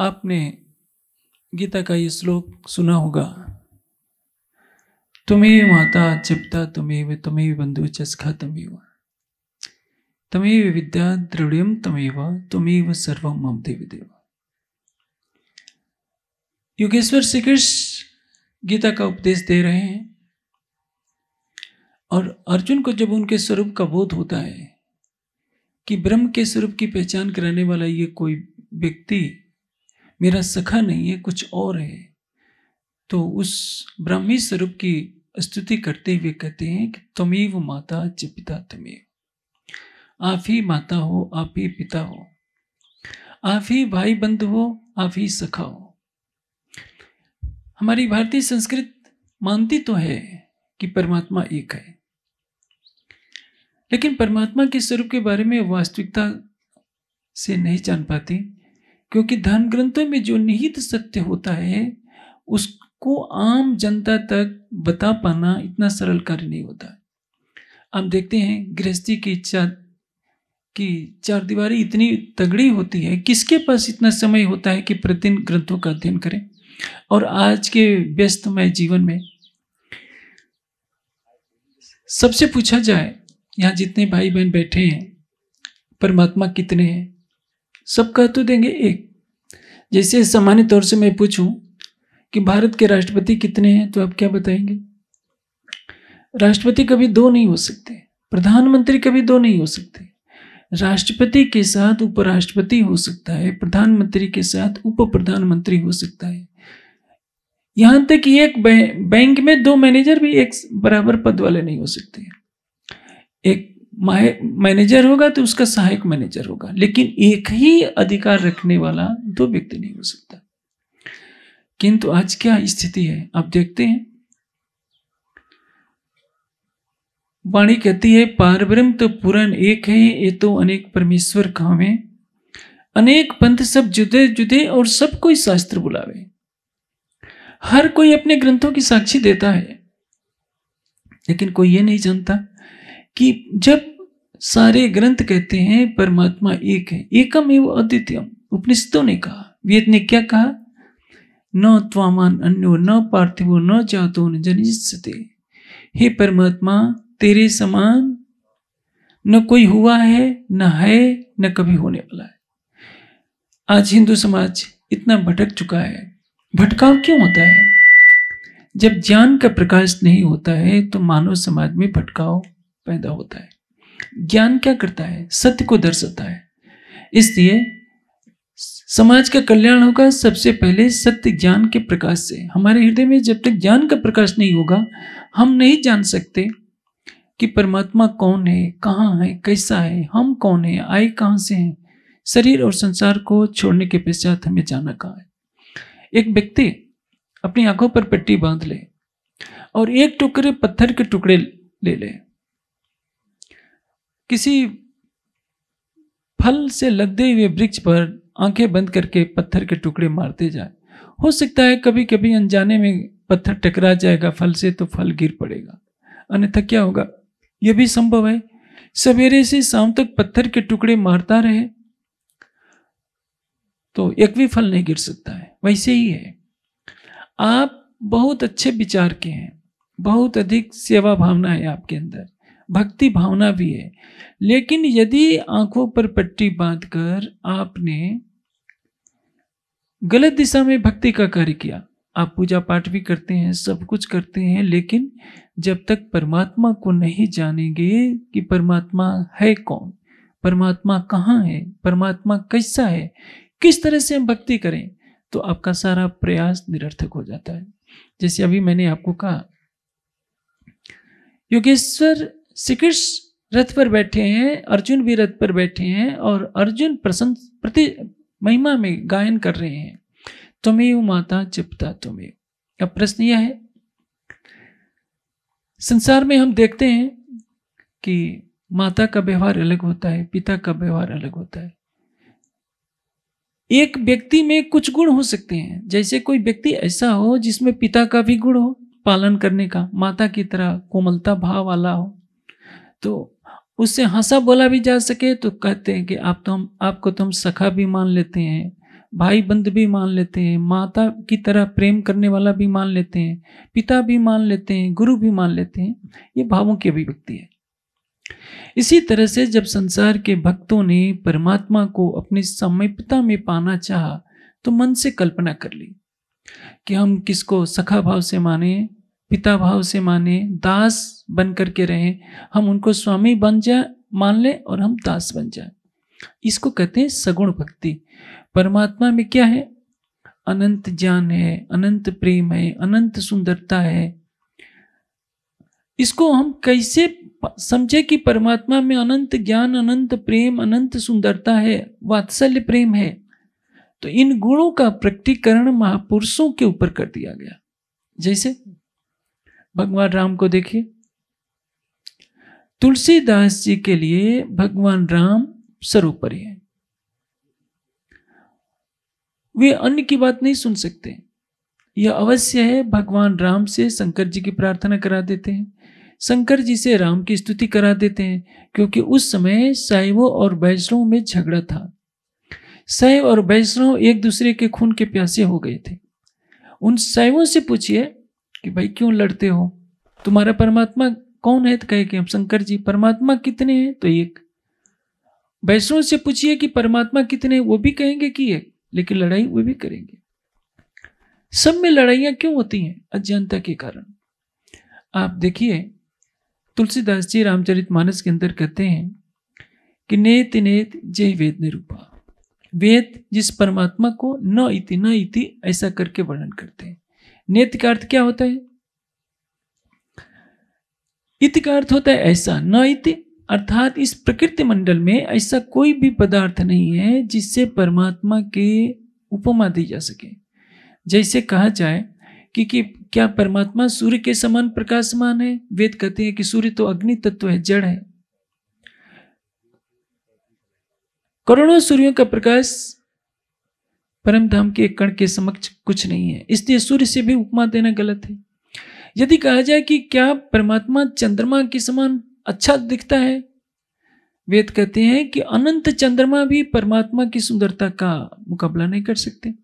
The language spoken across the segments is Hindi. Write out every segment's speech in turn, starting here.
आपने गीता का ये श्लोक सुना होगा तुम्हें माता चिपता तुम्हें तुम्हें बंधु चस्खा तमेव तमेव विद्या दृढ़ तमेव तुम्हें सर्व मम देवी देव योगेश्वर श्री कृष्ण गीता का उपदेश दे रहे हैं और अर्जुन को जब उनके स्वरूप का बोध होता है कि ब्रह्म के स्वरूप की पहचान कराने वाला ये कोई व्यक्ति मेरा सखा नहीं है कुछ और है तो उस ब्राह्मी स्वरूप की स्तुति करते हुए कहते हैं कि तमेव माता च पिता तमेव आप ही माता हो आप ही पिता हो आप ही भाई बंधु हो आप ही सखा हो हमारी भारतीय संस्कृत मानती तो है कि परमात्मा एक है लेकिन परमात्मा के स्वरूप के बारे में वास्तविकता से नहीं जान पाती क्योंकि धर्म ग्रंथों में जो निहित सत्य होता है उसको आम जनता तक बता पाना इतना सरल कार्य नहीं होता आप देखते हैं गृहस्थी की इच्छा की चार दीवारी इतनी तगड़ी होती है किसके पास इतना समय होता है कि प्रतिदिन ग्रंथों का अध्ययन करें और आज के व्यस्तमय जीवन में सबसे पूछा जाए यहाँ जितने भाई बहन बैठे हैं परमात्मा कितने हैं सब कह तो देंगे एक जैसे सामान्य तौर से मैं पूछूं कि भारत के राष्ट्रपति कितने हैं तो आप क्या बताएंगे राष्ट्रपति कभी दो नहीं हो सकते प्रधानमंत्री कभी दो नहीं हो सकते राष्ट्रपति के साथ उपराष्ट्रपति हो सकता है प्रधानमंत्री के साथ उप प्रधानमंत्री हो सकता है यहां तक कि एक बैंक में दो मैनेजर भी एक बराबर पद वाले नहीं हो सकते एक मैनेजर होगा तो उसका सहायक मैनेजर होगा लेकिन एक ही अधिकार रखने वाला दो व्यक्ति नहीं हो सकता किंतु आज क्या स्थिति है आप देखते हैं वाणी कहती है पारब्रह्म तो पूरण एक है ये तो अनेक परमेश्वर कामे अनेक पंथ सब जुदे जुदे और सब कोई शास्त्र बुलावे हर कोई अपने ग्रंथों की साक्षी देता है लेकिन कोई ये नहीं जानता कि जब सारे ग्रंथ कहते हैं परमात्मा एक है एकम एवं अद्वितीयम उपनिषदों ने कहा वेद ने क्या कहा न त्वामान अन्यो न पार्थिवो न जातो न जनिष्यते हे परमात्मा तेरे समान न कोई हुआ है न है न कभी होने वाला है आज हिंदू समाज इतना भटक चुका है भटकाव क्यों होता है जब ज्ञान का प्रकाश नहीं होता है तो मानव समाज में भटकाव पैदा होता है ज्ञान क्या करता है सत्य को दर्शाता है इसलिए समाज का कल्याण होगा सबसे पहले सत्य ज्ञान के प्रकाश से हमारे हृदय में जब तक ज्ञान का प्रकाश नहीं होगा हम नहीं जान सकते कि परमात्मा कौन है कहाँ है कैसा है हम कौन है आए कहाँ से हैं शरीर और संसार को छोड़ने के पश्चात हमें जाना कहाँ है एक व्यक्ति अपनी आंखों पर पट्टी बांध ले और एक टुकड़े पत्थर के टुकड़े ले ले किसी फल से लगते हुए वृक्ष पर आंखें बंद करके पत्थर के टुकड़े मारते जाए हो सकता है कभी कभी अनजाने में पत्थर टकरा जाएगा फल से तो फल गिर पड़ेगा अन्यथा क्या होगा यह भी संभव है सवेरे से शाम तक पत्थर के टुकड़े मारता रहे तो एक भी फल नहीं गिर सकता है वैसे ही है आप बहुत अच्छे विचार के हैं बहुत अधिक सेवा भावना है आपके अंदर भक्ति भावना भी है लेकिन यदि आंखों पर पट्टी बांधकर आपने गलत दिशा में भक्ति का कार्य किया आप पूजा पाठ भी करते हैं सब कुछ करते हैं लेकिन जब तक परमात्मा को नहीं जानेंगे कि परमात्मा है कौन परमात्मा कहाँ है परमात्मा कैसा है किस तरह से हम भक्ति करें तो आपका सारा प्रयास निरर्थक हो जाता है जैसे अभी मैंने आपको कहा योगेश्वर श्री कृष्ण रथ पर बैठे हैं अर्जुन भी रथ पर बैठे हैं और अर्जुन प्रसन्न प्रति महिमा में गायन कर रहे हैं तुम्हें माता चिपता तुम्हें अब प्रश्न यह है संसार में हम देखते हैं कि माता का व्यवहार अलग होता है पिता का व्यवहार अलग होता है एक व्यक्ति में कुछ गुण हो सकते हैं जैसे कोई व्यक्ति ऐसा हो जिसमें पिता का भी गुण हो पालन करने का माता की तरह कोमलता भाव वाला हो तो उससे हंसा बोला भी जा सके तो कहते हैं कि आप तो हम आपको तो हम सखा भी मान लेते हैं भाई बंद भी मान लेते हैं माता की तरह प्रेम करने वाला भी मान लेते हैं पिता भी मान लेते हैं गुरु भी मान लेते हैं ये भावों की अभिव्यक्ति है इसी तरह से जब संसार के भक्तों ने परमात्मा को अपनी समीपता में पाना चाहा तो मन से कल्पना कर ली कि हम किसको सखा भाव से माने पिता भाव से माने दास बन करके रहे हम उनको स्वामी बन जाए मान लें और हम दास बन जाए इसको कहते हैं सगुण भक्ति परमात्मा में क्या है अनंत ज्ञान है अनंत प्रेम है अनंत सुंदरता है इसको हम कैसे समझे कि परमात्मा में अनंत ज्ञान अनंत प्रेम अनंत सुंदरता है वात्सल्य प्रेम है तो इन गुणों का प्रकटीकरण महापुरुषों के ऊपर कर दिया गया जैसे भगवान राम को देखिए तुलसीदास जी के लिए भगवान राम सर्वोपरि है वे अन्य की बात नहीं सुन सकते यह अवश्य है भगवान राम से शंकर जी की प्रार्थना करा देते हैं शंकर जी से राम की स्तुति करा देते हैं क्योंकि उस समय शैवों और वैष्णव में झगड़ा था शैव और वैष्णव एक दूसरे के खून के प्यासे हो गए थे उन शैवों से पूछिए कि भाई क्यों लड़ते हो तुम्हारा परमात्मा कौन है तो कहे कि हम शंकर जी परमात्मा कितने हैं तो एक वैष्णव से पूछिए कि परमात्मा कितने वो भी कहेंगे कि एक लेकिन लड़ाई वो भी करेंगे सब में लड़ाइयां क्यों होती हैं अज्ञानता के कारण आप देखिए तुलसीदास जी रामचरित मानस के अंदर कहते हैं कि नेत नेत जय वेद निरूपा वेद जिस परमात्मा को न इति न इति ऐसा करके वर्णन करते हैं नेत का अर्थ क्या होता है इत का अर्थ होता है ऐसा न इत अर्थात इस प्रकृति मंडल में ऐसा कोई भी पदार्थ नहीं है जिससे परमात्मा के उपमा दी जा सके जैसे कहा जाए कि, कि क्या परमात्मा सूर्य के समान प्रकाशमान है वेद कहते हैं कि सूर्य तो अग्नि तत्व है जड़ है करोड़ों सूर्यों का प्रकाश परम धाम के एक कण के समक्ष कुछ नहीं है इसलिए सूर्य से भी उपमा देना गलत है यदि कहा जाए कि क्या परमात्मा चंद्रमा के समान अच्छा दिखता है वेद कहते हैं कि अनंत चंद्रमा भी परमात्मा की सुंदरता का मुकाबला नहीं कर सकते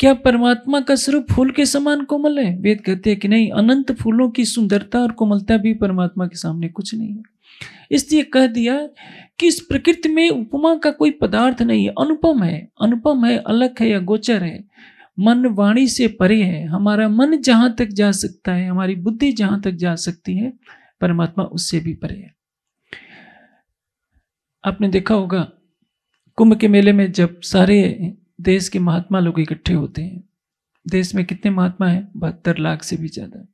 क्या परमात्मा का स्वरूप फूल के समान कोमल है वेद कहते हैं कि नहीं अनंत फूलों की सुंदरता और कोमलता भी परमात्मा के सामने कुछ नहीं है इसलिए कह दिया कि इस प्रकृति में उपमा का कोई पदार्थ नहीं है अनुपम है अनुपम है अलग है या गोचर है मन वाणी से परे है हमारा मन जहाँ तक जा सकता है हमारी बुद्धि जहाँ तक जा सकती है परमात्मा उससे भी परे है आपने देखा होगा कुंभ के मेले में जब सारे देश के महात्मा लोग इकट्ठे होते हैं देश में कितने महात्मा हैं बहत्तर लाख से भी ज़्यादा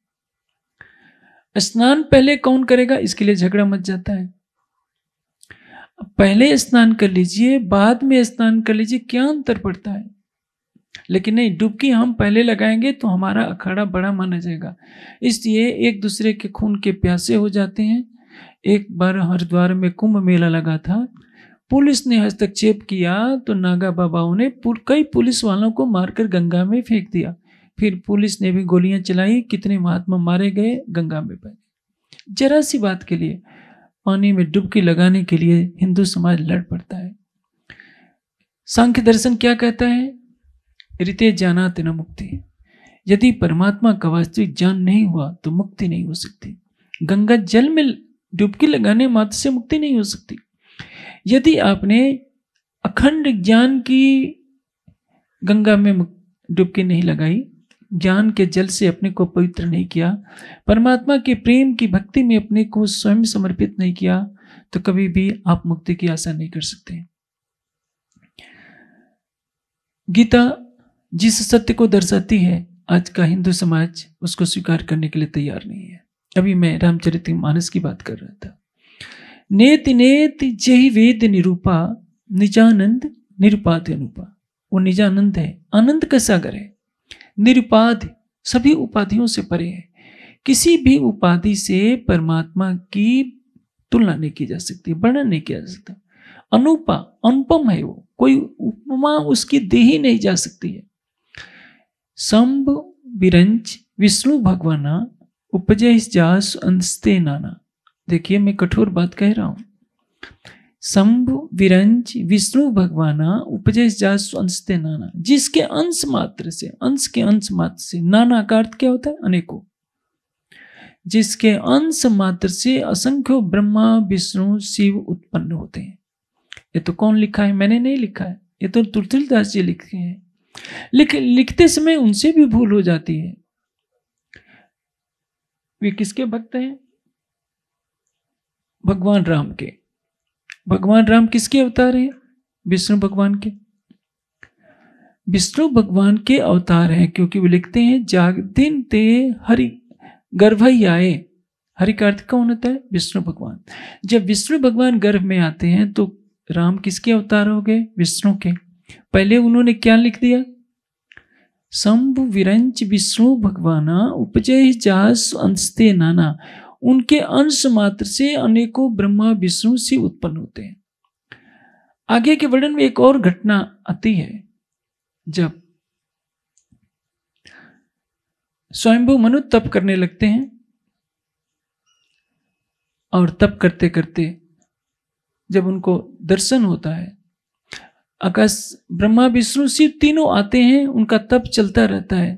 स्नान पहले कौन करेगा इसके लिए झगड़ा मच जाता है पहले स्नान कर लीजिए बाद में स्नान कर लीजिए क्या अंतर पड़ता है लेकिन नहीं डुबकी हम पहले लगाएंगे तो हमारा अखाड़ा बड़ा माना जाएगा इसलिए एक दूसरे के खून के प्यासे हो जाते हैं एक बार हरिद्वार में कुंभ मेला लगा था पुलिस ने हस्तक्षेप किया तो नागा बाबाओं ने कई पुलिस वालों को मारकर गंगा में फेंक दिया फिर पुलिस ने भी गोलियां चलाई कितने महात्मा मारे गए गंगा में बह गए जरा सी बात के लिए पानी में डुबकी लगाने के लिए हिंदू समाज लड़ पड़ता है सांख्य दर्शन क्या कहता है रिते जाना तिना मुक्ति यदि परमात्मा का वास्तविक ज्ञान नहीं हुआ तो मुक्ति नहीं हो सकती गंगा जल में डुबकी लगाने मात्र से मुक्ति नहीं हो सकती यदि आपने अखंड ज्ञान की गंगा में डुबकी नहीं लगाई ज्ञान के जल से अपने को पवित्र नहीं किया परमात्मा के प्रेम की भक्ति में अपने को स्वयं समर्पित नहीं किया तो कभी भी आप मुक्ति की आशा नहीं कर सकते गीता जिस सत्य को दर्शाती है आज का हिंदू समाज उसको स्वीकार करने के लिए तैयार नहीं है अभी मैं रामचरित मानस की बात कर रहा था नेत नेत जय वेद निरूपा निजानंद निरुपाध अनुपा वो निजानंद है आनंद का सागर है निरुपाध सभी उपाधियों से परे है किसी भी उपाधि से परमात्मा की तुलना नहीं की जा सकती वर्णन नहीं किया जा सकता अनुपा अनुपम है वो कोई उपमा उसकी दे ही नहीं जा सकती है संभ विरंज विष्णु भगवाना उपजय जास अंस्ते नाना देखिए मैं कठोर बात कह रहा हूं शंभु विरंज विष्णु भगवाना उपजेश जासु अंश ते नाना जिसके अंश मात्र से अंश के अंश मात्र से नाना का अर्थ क्या होता है अनेकों जिसके अंश मात्र से असंख्य ब्रह्मा विष्णु शिव उत्पन्न होते हैं ये तो कौन लिखा है मैंने नहीं लिखा है ये तो तुलसीदास जी लिखे हैं लिख लिखते समय उनसे भी भूल हो जाती है वे किसके भक्त हैं भगवान राम के भगवान राम किसके अवतार हैं विष्णु भगवान के विष्णु भगवान के अवतार हैं क्योंकि वो लिखते हैं दिन ते हरि गर्भ ही आए हरि का अर्थ कौन होता है विष्णु भगवान जब विष्णु भगवान गर्भ में आते हैं तो राम किसके अवतार हो गए विष्णु के पहले उन्होंने क्या लिख दिया शंभु विरंच विष्णु भगवाना उपजय जास अंशते नाना उनके अंश मात्र से अनेकों ब्रह्मा विष्णु से उत्पन्न होते हैं आगे के वर्णन में एक और घटना आती है जब स्वयंभू मनु तप करने लगते हैं और तप करते करते जब उनको दर्शन होता है आकाश ब्रह्मा विष्णु शिव तीनों आते हैं उनका तप चलता रहता है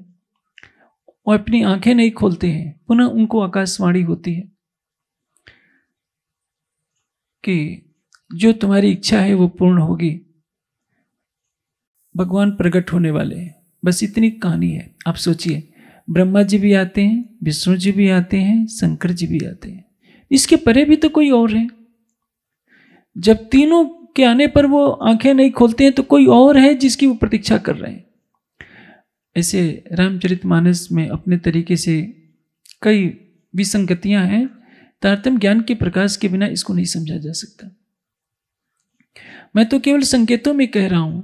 और अपनी आंखें नहीं खोलते हैं पुनः उनको आकाशवाणी होती है कि जो तुम्हारी इच्छा है वो पूर्ण होगी भगवान प्रकट होने वाले हैं बस इतनी कहानी है आप सोचिए ब्रह्मा जी भी आते हैं विष्णु जी भी आते हैं शंकर जी भी आते हैं इसके परे भी तो कोई और है जब तीनों के आने पर वो आंखें नहीं खोलते हैं तो कोई और है जिसकी वो प्रतीक्षा कर रहे हैं ऐसे रामचरितमानस में अपने तरीके से कई विसंगतियां हैं तारतम ज्ञान के प्रकाश के बिना इसको नहीं समझा जा सकता मैं तो केवल संकेतों में कह रहा हूं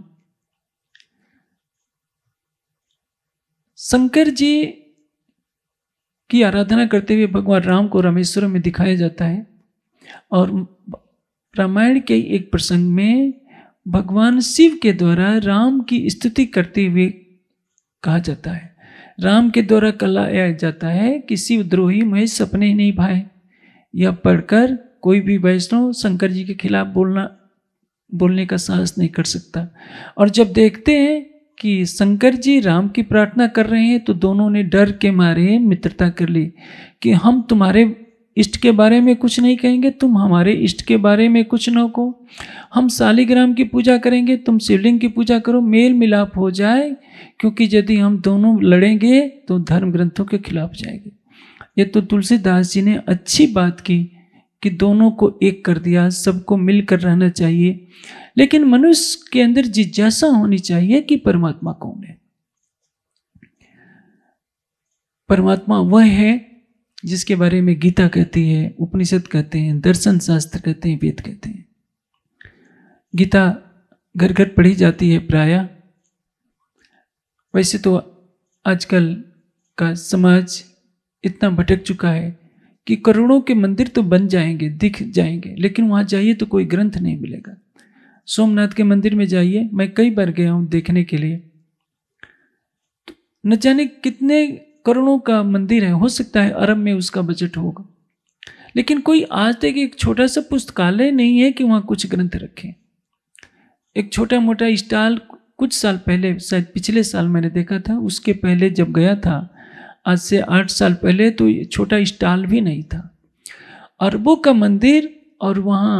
शंकर जी की आराधना करते हुए भगवान राम को रामेश्वरम में दिखाया जाता है और रामायण के एक प्रसंग में भगवान शिव के द्वारा राम की स्तुति करते हुए कहा जाता है राम के द्वारा कहा जाता है किसी द्रोही महेश सपने ही नहीं भाए यह पढ़कर कोई भी वैष्णव शंकर जी के खिलाफ बोलना बोलने का साहस नहीं कर सकता और जब देखते हैं कि शंकर जी राम की प्रार्थना कर रहे हैं तो दोनों ने डर के मारे मित्रता कर ली कि हम तुम्हारे इष्ट के बारे में कुछ नहीं कहेंगे तुम हमारे इष्ट के बारे में कुछ न कहो हम शालिग्राम की पूजा करेंगे तुम शिवलिंग की पूजा करो मेल मिलाप हो जाए क्योंकि यदि हम दोनों लड़ेंगे तो धर्म ग्रंथों के खिलाफ जाएंगे ये तो तुलसीदास जी ने अच्छी बात की कि दोनों को एक कर दिया सबको मिलकर रहना चाहिए लेकिन मनुष्य के अंदर जिज्ञासा होनी चाहिए कि परमात्मा कौन है परमात्मा वह है जिसके बारे में गीता कहती है उपनिषद कहते हैं दर्शन शास्त्र कहते हैं वेद कहते हैं गीता घर घर पढ़ी जाती है प्राय वैसे तो आजकल का समाज इतना भटक चुका है कि करोड़ों के मंदिर तो बन जाएंगे दिख जाएंगे लेकिन वहाँ जाइए तो कोई ग्रंथ नहीं मिलेगा सोमनाथ के मंदिर में जाइए मैं कई बार गया हूँ देखने के लिए न जाने कितने करोड़ों का मंदिर है हो सकता है अरब में उसका बजट होगा लेकिन कोई आज तक एक छोटा सा पुस्तकालय नहीं है कि वहाँ कुछ ग्रंथ रखें एक छोटा मोटा स्टॉल कुछ साल पहले शायद पिछले साल मैंने देखा था उसके पहले जब गया था आज से आठ साल पहले तो छोटा स्टॉल भी नहीं था अरबों का मंदिर और वहाँ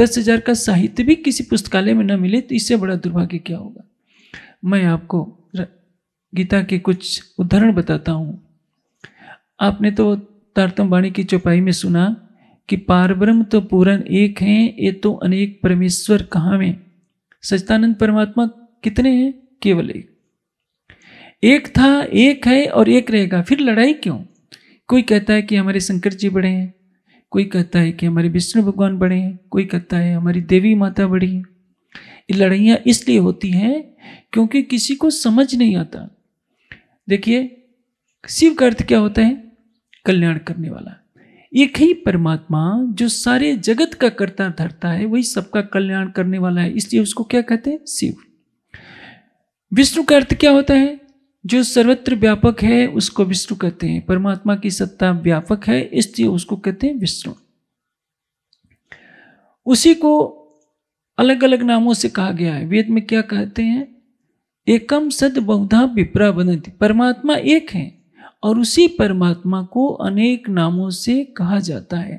दस हजार का साहित्य भी किसी पुस्तकालय में न मिले तो इससे बड़ा दुर्भाग्य क्या होगा मैं आपको गीता के कुछ उदाहरण बताता हूँ आपने तो तारतम वाणी की चौपाई में सुना कि पारब्रह्म तो पूरण एक हैं ये तो अनेक परमेश्वर कहाँ में सचिदानंद परमात्मा कितने हैं केवल एक एक था एक है और एक रहेगा फिर लड़ाई क्यों कोई कहता है कि हमारे शंकर जी बड़े हैं कोई कहता है कि हमारे विष्णु भगवान बड़े हैं कोई कहता है हमारी देवी माता बड़ी है लड़ाइयाँ इसलिए होती हैं क्योंकि किसी को समझ नहीं आता देखिए शिव का अर्थ क्या होता है कल्याण करने वाला एक ही परमात्मा जो सारे जगत का कर्ता धरता है वही सबका कल्याण करने वाला है इसलिए उसको क्या कहते हैं शिव विष्णु का अर्थ क्या होता है जो सर्वत्र व्यापक है उसको विष्णु कहते हैं परमात्मा की सत्ता व्यापक है इसलिए उसको कहते हैं विष्णु उसी को अलग अलग नामों से कहा गया है वेद में क्या कहते हैं एकम सद बहुधा विप्रा बनती परमात्मा एक है और उसी परमात्मा को अनेक नामों से कहा जाता है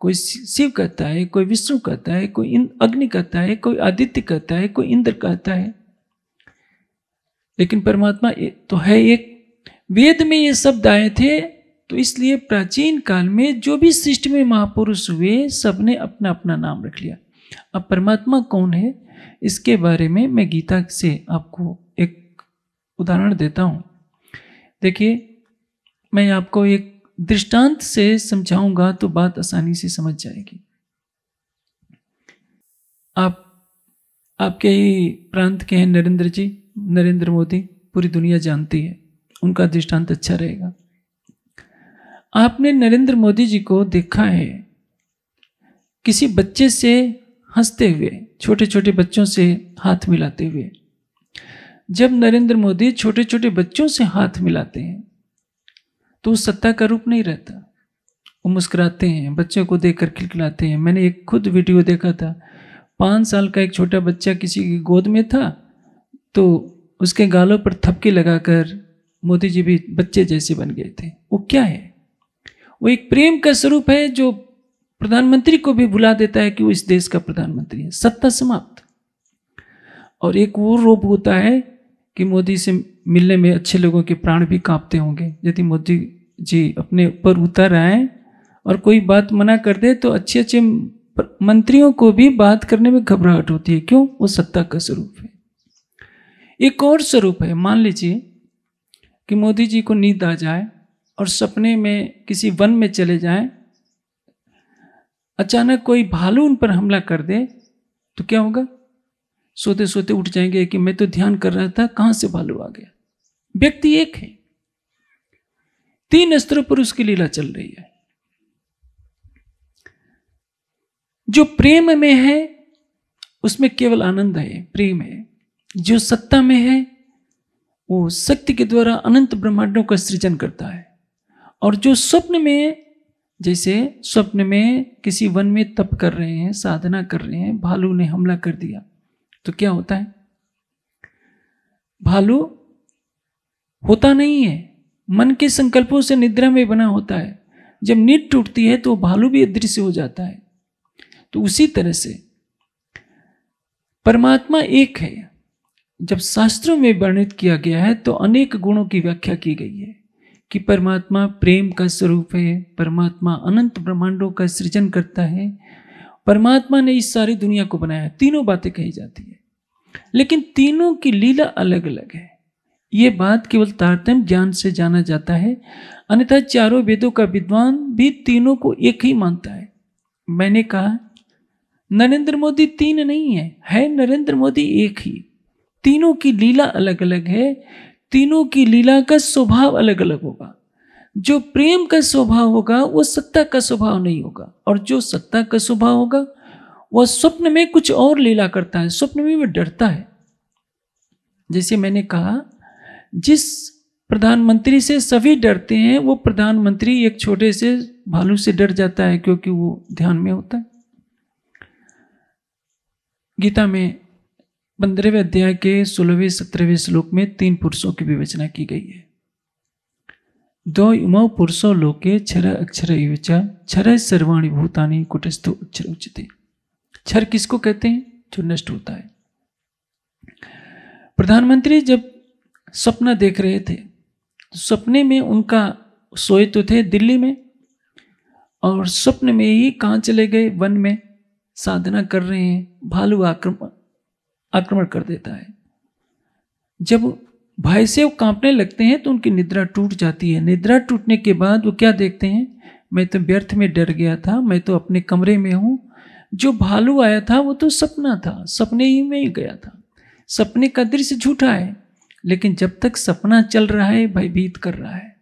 कोई शिव कहता है कोई विष्णु कहता है कोई अग्नि कहता है कोई आदित्य कहता है कोई इंद्र कहता है लेकिन परमात्मा तो है एक वेद में ये शब्द आए थे तो इसलिए प्राचीन काल में जो भी सृष्टि में महापुरुष हुए सबने अपना अपना नाम रख लिया अब परमात्मा कौन है इसके बारे में मैं गीता से आपको उदाहरण देता हूँ देखिए मैं आपको एक दृष्टांत से समझाऊंगा तो बात आसानी से समझ जाएगी आप आपके ही प्रांत के हैं नरेंद्र जी नरेंद्र मोदी पूरी दुनिया जानती है उनका दृष्टांत अच्छा रहेगा आपने नरेंद्र मोदी जी को देखा है किसी बच्चे से हंसते हुए छोटे छोटे बच्चों से हाथ मिलाते हुए जब नरेंद्र मोदी छोटे छोटे बच्चों से हाथ मिलाते हैं तो उस सत्ता का रूप नहीं रहता वो मुस्कुराते हैं बच्चों को देख कर खिलखिलाते हैं मैंने एक खुद वीडियो देखा था पाँच साल का एक छोटा बच्चा किसी की गोद में था तो उसके गालों पर थपके लगाकर मोदी जी भी बच्चे जैसे बन गए थे वो क्या है वो एक प्रेम का स्वरूप है जो प्रधानमंत्री को भी भुला देता है कि वो इस देश का प्रधानमंत्री है सत्ता समाप्त और एक वो रूप होता है कि मोदी से मिलने में अच्छे लोगों के प्राण भी कांपते होंगे यदि मोदी जी अपने ऊपर उतर आए और कोई बात मना कर दे तो अच्छे अच्छे मंत्रियों को भी बात करने में घबराहट होती है क्यों वो सत्ता का स्वरूप है एक और स्वरूप है मान लीजिए कि मोदी जी को नींद आ जाए और सपने में किसी वन में चले जाए अचानक कोई भालू उन पर हमला कर दे तो क्या होगा सोते सोते उठ जाएंगे कि मैं तो ध्यान कर रहा था कहां से भालू आ गया व्यक्ति एक है तीन स्तरों पर उसकी लीला चल रही है जो प्रेम में है उसमें केवल आनंद है प्रेम है जो सत्ता में है वो शक्ति के द्वारा अनंत ब्रह्मांडों का सृजन करता है और जो स्वप्न में जैसे स्वप्न में किसी वन में तप कर रहे हैं साधना कर रहे हैं भालू ने हमला कर दिया तो क्या होता है भालू होता नहीं है मन के संकल्पों से निद्रा में बना होता है जब नींद टूटती है तो भालू भी अदृश्य हो जाता है तो उसी तरह से परमात्मा एक है जब शास्त्रों में वर्णित किया गया है तो अनेक गुणों की व्याख्या की गई है कि परमात्मा प्रेम का स्वरूप है परमात्मा अनंत ब्रह्मांडों का सृजन करता है परमात्मा ने इस सारी दुनिया को बनाया तीनों बातें कही जाती है लेकिन तीनों की लीला अलग अलग है ये बात केवल तारतम्य ज्ञान से जाना जाता है अन्यथा चारों वेदों का विद्वान भी तीनों को एक ही मानता है मैंने कहा नरेंद्र मोदी तीन नहीं है है नरेंद्र मोदी एक ही तीनों की लीला अलग अलग है तीनों की लीला का स्वभाव अलग अलग होगा जो प्रेम का स्वभाव होगा वो सत्ता का स्वभाव नहीं होगा और जो सत्ता का स्वभाव होगा वह स्वप्न में कुछ और लीला करता है स्वप्न में वह डरता है जैसे मैंने कहा जिस प्रधानमंत्री से सभी डरते हैं वो प्रधानमंत्री एक छोटे से भालू से डर जाता है क्योंकि वो ध्यान में होता है गीता में पंद्रहवें अध्याय के सोलहवें सत्रहवें श्लोक में तीन पुरुषों की विवेचना की गई है दो इमो पुरुषों लोके क्षर अक्षर विवेचा क्षर सर्वाणी भूतानी कुटस्थ अक्षर उचित क्षर किसको कहते हैं जो नष्ट होता है प्रधानमंत्री जब सपना देख रहे थे तो सपने में उनका सोए तो थे दिल्ली में और स्वप्न में ही कहाँ चले गए वन में साधना कर रहे हैं भालू आक्रमण आक्रमण कर देता है जब भाई से वो कांपने लगते हैं तो उनकी निद्रा टूट जाती है निद्रा टूटने के बाद वो क्या देखते हैं मैं तो व्यर्थ में डर गया था मैं तो अपने कमरे में हूँ जो भालू आया था वो तो सपना था सपने ही में ही गया था सपने का दृश्य झूठा है लेकिन जब तक सपना चल रहा है भयभीत कर रहा है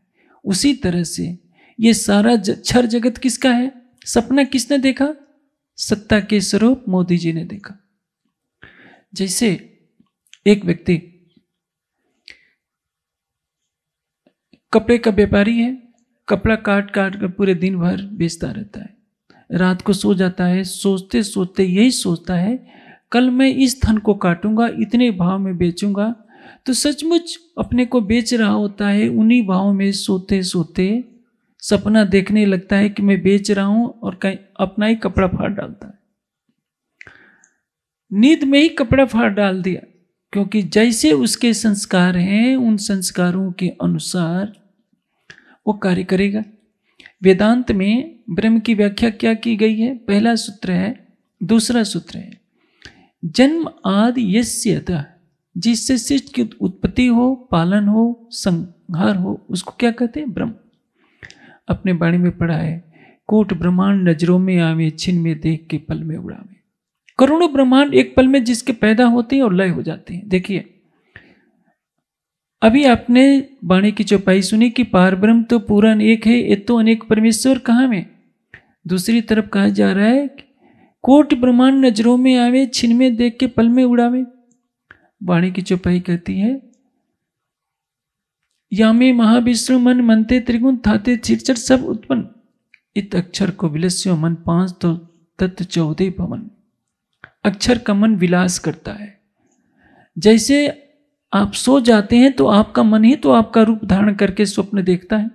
उसी तरह से ये सारा छर जगत किसका है सपना किसने देखा सत्ता के स्वरूप मोदी जी ने देखा जैसे एक व्यक्ति कपड़े का व्यापारी है कपड़ा काट काट कर पूरे दिन भर बेचता रहता है रात को सो जाता है सोचते सोचते यही सोचता है कल मैं इस धन को काटूंगा इतने भाव में बेचूंगा तो सचमुच अपने को बेच रहा होता है उन्हीं भाव में सोते सोते सपना देखने लगता है कि मैं बेच रहा हूं और कहीं अपना ही कपड़ा फाड़ डालता है नींद में ही कपड़ा फाड़ डाल दिया क्योंकि जैसे उसके संस्कार हैं उन संस्कारों के अनुसार वो कार्य करेगा वेदांत में ब्रह्म की व्याख्या क्या की गई है पहला सूत्र है दूसरा सूत्र है जन्म आदि यश्यत जिससे शिष्ट की उत्पत्ति हो पालन हो संहार हो उसको क्या कहते हैं ब्रह्म अपने बाणी में पढ़ा है कोट ब्रह्मांड नजरों में आवे छिन में देख के पल में उड़ावे करोड़ों ब्रह्मांड एक पल में जिसके पैदा होते हैं और लय हो जाते हैं देखिए अभी आपने वाणी की चौपाई सुनी कि पारब्रह्म तो पूरा एक है ये तो अनेक परमेश्वर कहाँ में दूसरी तरफ कहा जा रहा है कोट ब्रह्मांड नजरों में आवे छिन में देख के पल में उड़ावे वाणी की चौपाई कहती है यामे महाविष्णु मन मनते त्रिगुण थाते चिरचर सब उत्पन्न इत अक्षर को विलस्य मन पांच तो तत्व चौदह भवन अक्षर का मन विलास करता है जैसे आप सो जाते हैं तो आपका मन ही तो आपका रूप धारण करके स्वप्न देखता है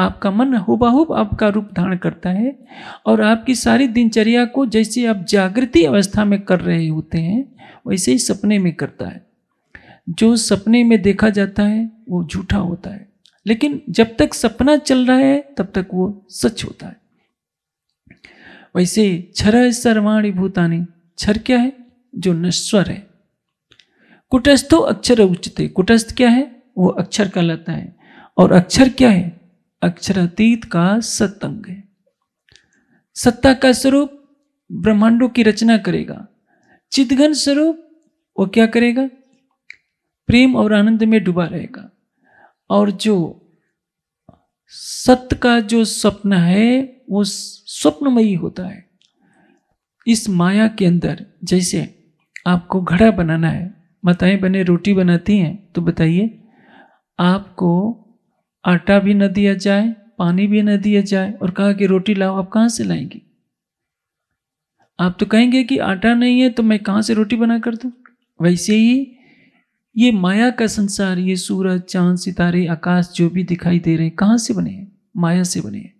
आपका मन हुबाहुब आपका रूप धारण करता है और आपकी सारी दिनचर्या को जैसे आप जागृति अवस्था में कर रहे होते हैं वैसे ही सपने में करता है जो सपने में देखा जाता है वो झूठा होता है लेकिन जब तक सपना चल रहा है तब तक वो सच होता है वैसे छर सर्वाणी भूतानी क्षर क्या है जो नश्वर है कुटस्थो अक्षर उच्चते कुटस्थ क्या है वो अक्षर कहलाता है और अक्षर क्या है अक्षरातीत का सतंग है सत्ता का स्वरूप ब्रह्मांडों की रचना करेगा चिदघन स्वरूप वो क्या करेगा प्रेम और आनंद में डूबा रहेगा और जो सत्य का जो स्वप्न है वो स्वप्नमयी होता है इस माया के अंदर जैसे आपको घड़ा बनाना है माताएं बने रोटी बनाती हैं तो बताइए आपको आटा भी न दिया जाए पानी भी न दिया जाए और कहा कि रोटी लाओ आप कहाँ से लाएंगी आप तो कहेंगे कि आटा नहीं है तो मैं कहाँ से रोटी बना कर दूँ वैसे ही ये माया का संसार ये सूरज चांद सितारे आकाश जो भी दिखाई दे रहे हैं कहाँ से बने हैं माया से बने हैं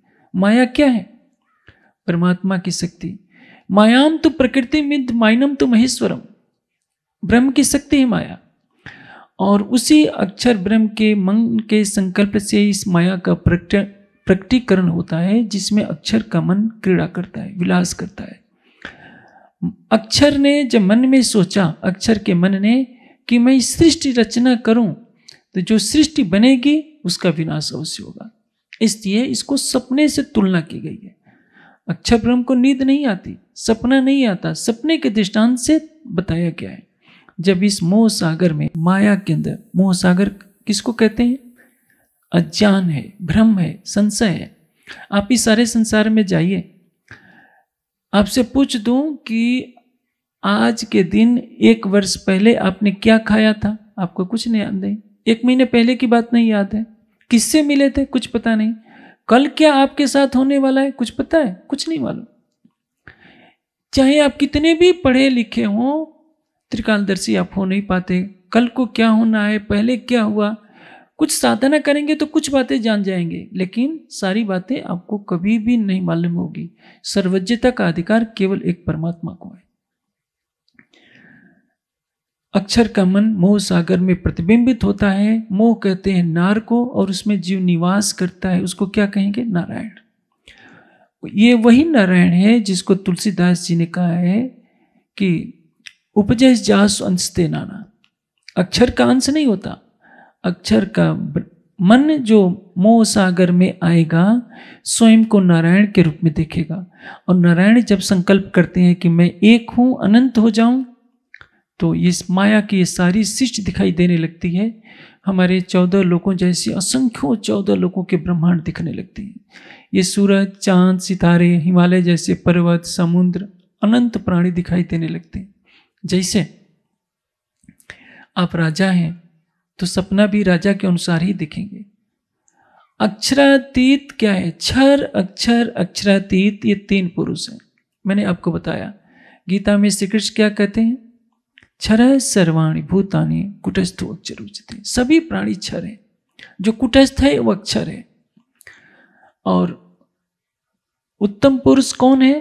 माया क्या है परमात्मा की शक्ति मायाम तो प्रकृति मिद माइनम तो महेश्वरम ब्रह्म की शक्ति ही माया और उसी अक्षर ब्रह्म के मन के संकल्प से इस माया का प्रकट प्रकटीकरण होता है जिसमें अक्षर का मन क्रीड़ा करता है विलास करता है अक्षर ने जब मन में सोचा अक्षर के मन ने कि मैं सृष्टि रचना करूं तो जो सृष्टि बनेगी उसका विनाश अवश्य होगा इसलिए इसको सपने से तुलना की गई है अक्षर ब्रह्म को नींद नहीं आती सपना नहीं आता सपने के दृष्टांत से बताया गया है जब इस मोह सागर में माया के अंदर मोह सागर किसको कहते हैं अज्ञान है भ्रम है संशय है आप इस सारे संसार में जाइए आपसे पूछ दूं कि आज के दिन एक वर्ष पहले आपने क्या खाया था आपको कुछ नहीं याद नहीं एक महीने पहले की बात नहीं याद है किससे मिले थे कुछ पता नहीं कल क्या आपके साथ होने वाला है कुछ पता है कुछ नहीं मालूम चाहे आप कितने भी पढ़े लिखे हों त्रिकालदर्शी आप हो नहीं पाते कल को क्या होना है पहले क्या हुआ कुछ साधना करेंगे तो कुछ बातें जान जाएंगे लेकिन सारी बातें आपको कभी भी नहीं मालूम होगी सर्वज्ञता का अधिकार केवल एक परमात्मा को है अक्षर का मन मोह सागर में प्रतिबिंबित होता है मोह कहते हैं नार को और उसमें जीव निवास करता है उसको क्या कहेंगे नारायण ये वही नारायण है जिसको तुलसीदास जी ने कहा है कि उपजय जासु अंश नाना अक्षर का अंश नहीं होता अक्षर का मन जो मोह सागर में आएगा स्वयं को नारायण के रूप में देखेगा और नारायण जब संकल्प करते हैं कि मैं एक हूँ अनंत हो जाऊँ तो इस माया की ये सारी शिष्ट दिखाई देने लगती है हमारे चौदह लोगों जैसे असंख्यों चौदह लोगों के ब्रह्मांड दिखने लगते हैं ये सूरज चांद सितारे हिमालय जैसे पर्वत समुद्र अनंत प्राणी दिखाई देने लगते हैं जैसे आप राजा हैं तो सपना भी राजा के अनुसार ही दिखेंगे अक्षरातीत क्या है क्षर अक्षर अक्षरातीत ये तीन पुरुष हैं मैंने आपको बताया गीता में श्री कृष्ण क्या कहते हैं क्षर सर्वाणी भूतानी कुटस्थ अक्षर उचित सभी प्राणी क्षर है जो कुटस्थ है वो अक्षर है और उत्तम पुरुष कौन है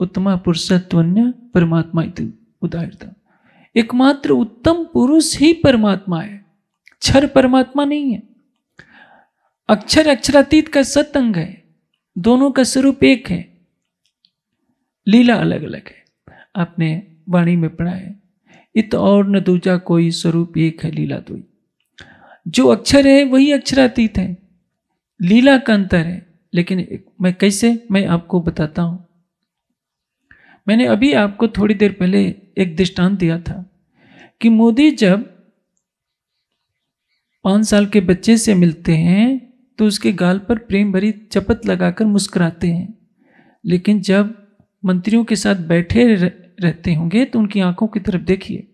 उत्तम पुरुषत्वन्य परमात्मा इति उदारता एकमात्र उत्तम पुरुष ही परमात्मा है क्षर परमात्मा नहीं है अक्षर अक्षरातीत का सतंग है दोनों का स्वरूप एक है लीला अलग अलग है आपने वाणी में पढ़ा है इत और न दूजा कोई स्वरूप एक है लीला दुई तो जो अक्षर है वही अक्षरातीत है लीला का अंतर है लेकिन मैं कैसे मैं आपको बताता हूं मैंने अभी आपको थोड़ी देर पहले एक दृष्टांत दिया था कि मोदी जब पांच साल के बच्चे से मिलते हैं तो उसके गाल पर प्रेम भरी चपत लगाकर मुस्कुराते हैं लेकिन जब मंत्रियों के साथ बैठे रहते होंगे तो उनकी आंखों की तरफ देखिए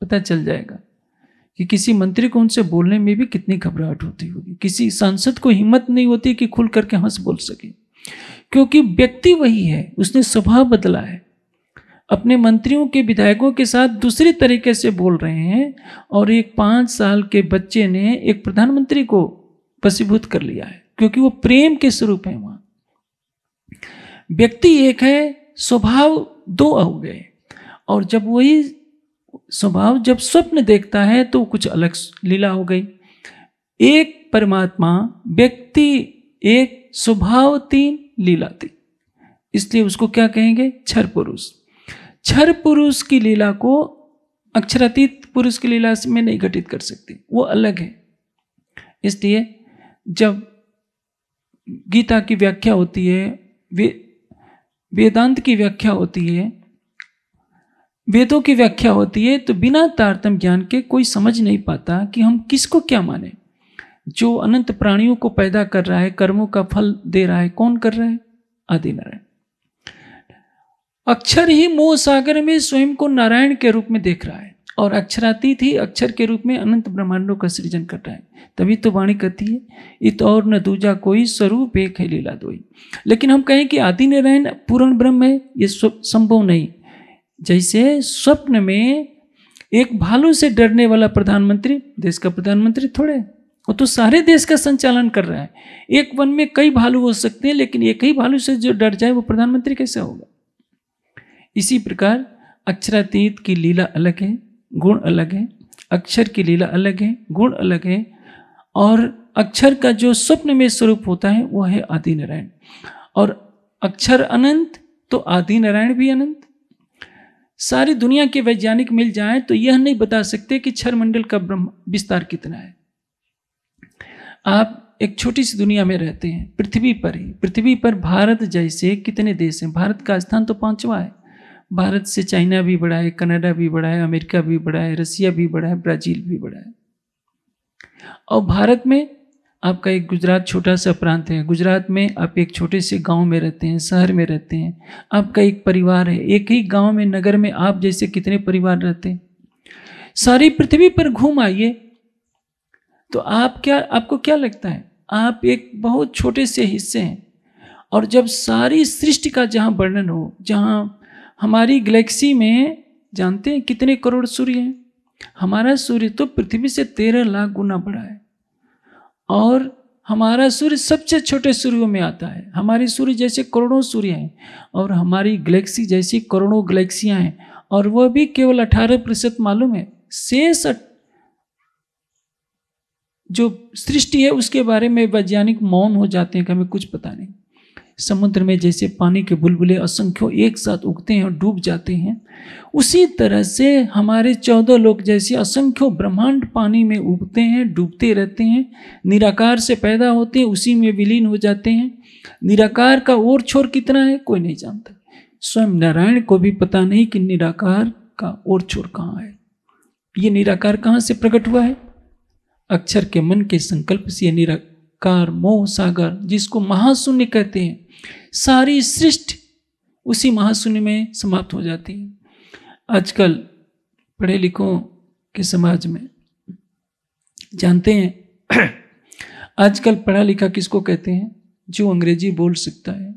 पता चल जाएगा कि किसी मंत्री को उनसे बोलने में भी कितनी घबराहट होती होगी किसी सांसद को हिम्मत नहीं होती कि खुल करके हंस बोल सके क्योंकि व्यक्ति वही है उसने स्वभाव बदला है अपने मंत्रियों के विधायकों के साथ दूसरे तरीके से बोल रहे हैं और एक पाँच साल के बच्चे ने एक प्रधानमंत्री को पसीभूत कर लिया है क्योंकि वो प्रेम के स्वरूप है वहाँ व्यक्ति एक है स्वभाव दो हो गए और जब वही स्वभाव जब स्वप्न देखता है तो कुछ अलग लीला हो गई एक परमात्मा व्यक्ति एक स्वभाव तीन लीला तीन इसलिए उसको क्या कहेंगे छर पुरुष क्षर पुरुष की लीला को अक्षरातीत पुरुष की लीला में नहीं घटित कर सकते वो अलग है इसलिए जब गीता की व्याख्या होती है वे वेदांत की व्याख्या होती है वेदों की व्याख्या होती है तो बिना तारतम ज्ञान के कोई समझ नहीं पाता कि हम किसको क्या माने जो अनंत प्राणियों को पैदा कर रहा है कर्मों का फल दे रहा है कौन कर रहा है आदि नारायण अक्षर ही मोह सागर में स्वयं को नारायण के रूप में देख रहा है और अक्षरातीत ही अक्षर के रूप में अनंत ब्रह्मांडों का सृजन कर रहा है तभी तो वाणी कहती है इत और न दूजा कोई स्वरूप एक है लीला दोई लेकिन हम कहें कि आदि नारायण पूर्ण ब्रह्म है ये संभव नहीं जैसे स्वप्न में एक भालू से डरने वाला प्रधानमंत्री देश का प्रधानमंत्री थोड़े वो तो सारे देश का संचालन कर रहा है एक वन में कई भालू हो सकते हैं लेकिन एक ही भालू से जो डर जाए वो प्रधानमंत्री कैसे होगा इसी प्रकार अक्षरातीत की लीला अलग है गुण अलग है अक्षर की लीला अलग है गुण अलग है और अक्षर का जो स्वप्न में स्वरूप होता है वह है आदि नारायण और अक्षर अनंत तो आदि नारायण भी अनंत सारी दुनिया के वैज्ञानिक मिल जाएं तो यह नहीं बता सकते कि क्षर मंडल का ब्रह्म विस्तार कितना है आप एक छोटी सी दुनिया में रहते हैं पृथ्वी पर ही पृथ्वी पर भारत जैसे कितने देश हैं भारत का स्थान तो पांचवा है भारत से चाइना भी बढ़ा है कनाडा भी बढ़ा है अमेरिका भी बढ़ा है रसिया भी बढ़ा है ब्राज़ील भी बढ़ा है और भारत में आपका एक गुजरात छोटा सा प्रांत है गुजरात में आप एक छोटे से गांव में रहते हैं शहर में रहते हैं आपका एक परिवार है एक ही गांव में नगर में आप जैसे कितने परिवार रहते हैं सारी पृथ्वी पर घूम आइए तो आप क्या आपको क्या लगता है आप एक बहुत छोटे से हिस्से हैं और जब सारी सृष्टि का जहाँ वर्णन हो जहाँ हमारी गैलेक्सी में जानते हैं कितने करोड़ सूर्य हैं हमारा सूर्य तो पृथ्वी से तेरह लाख गुना बड़ा है और हमारा सूर्य सबसे छोटे सूर्यों में आता है हमारे सूर्य जैसे करोड़ों सूर्य हैं और हमारी गैलेक्सी जैसी करोड़ों गैलेक्सियां हैं और वह भी केवल अठारह प्रतिशत मालूम है शेष जो सृष्टि है उसके बारे में वैज्ञानिक मौन हो जाते हैं कि हमें कुछ पता नहीं समुद्र में जैसे पानी के बुलबुले असंख्यों एक साथ उगते हैं और डूब जाते हैं उसी तरह से हमारे चौदह लोग जैसे असंख्यों ब्रह्मांड पानी में उगते हैं डूबते रहते हैं निराकार से पैदा होते हैं उसी में विलीन हो जाते हैं निराकार का और छोर कितना है कोई नहीं जानता स्वयं नारायण को भी पता नहीं कि निराकार का और छोर कहाँ है ये निराकार कहाँ से प्रकट हुआ है अक्षर के मन के संकल्प से निरा कार मोह सागर जिसको महाशून्य कहते हैं सारी सृष्टि उसी महाशून्य में समाप्त हो जाती है आजकल पढ़े लिखों के समाज में जानते हैं आजकल पढ़ा लिखा किसको कहते हैं जो अंग्रेजी बोल सकता है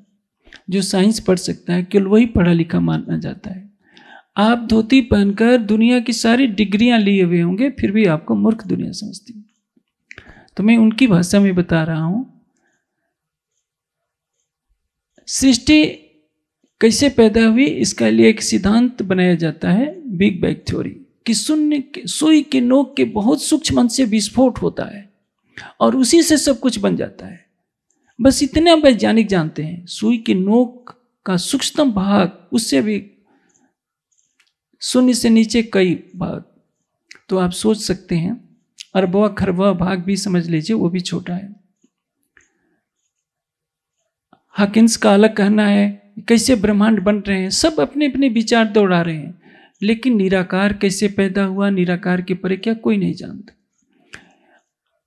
जो साइंस पढ़ सकता है केवल वही पढ़ा लिखा माना जाता है आप धोती पहनकर दुनिया की सारी डिग्रियां लिए हुए होंगे फिर भी आपको मूर्ख दुनिया समझती है तो मैं उनकी भाषा में बता रहा हूं सृष्टि कैसे पैदा हुई इसका लिए एक सिद्धांत बनाया जाता है बिग बैग थ्योरी कि शून्य सुई के नोक के बहुत सूक्ष्म से विस्फोट होता है और उसी से सब कुछ बन जाता है बस इतना वैज्ञानिक जानते हैं सुई के नोक का सूक्ष्मतम भाग उससे भी शून्य से नीचे कई भाग तो आप सोच सकते हैं अखर खरबवा भाग भी समझ लीजिए वो भी छोटा है हकिंस का अलग कहना है कैसे ब्रह्मांड बन रहे हैं सब अपने अपने विचार दौड़ा रहे हैं लेकिन निराकार कैसे पैदा हुआ निराकार के परे क्या कोई नहीं जानता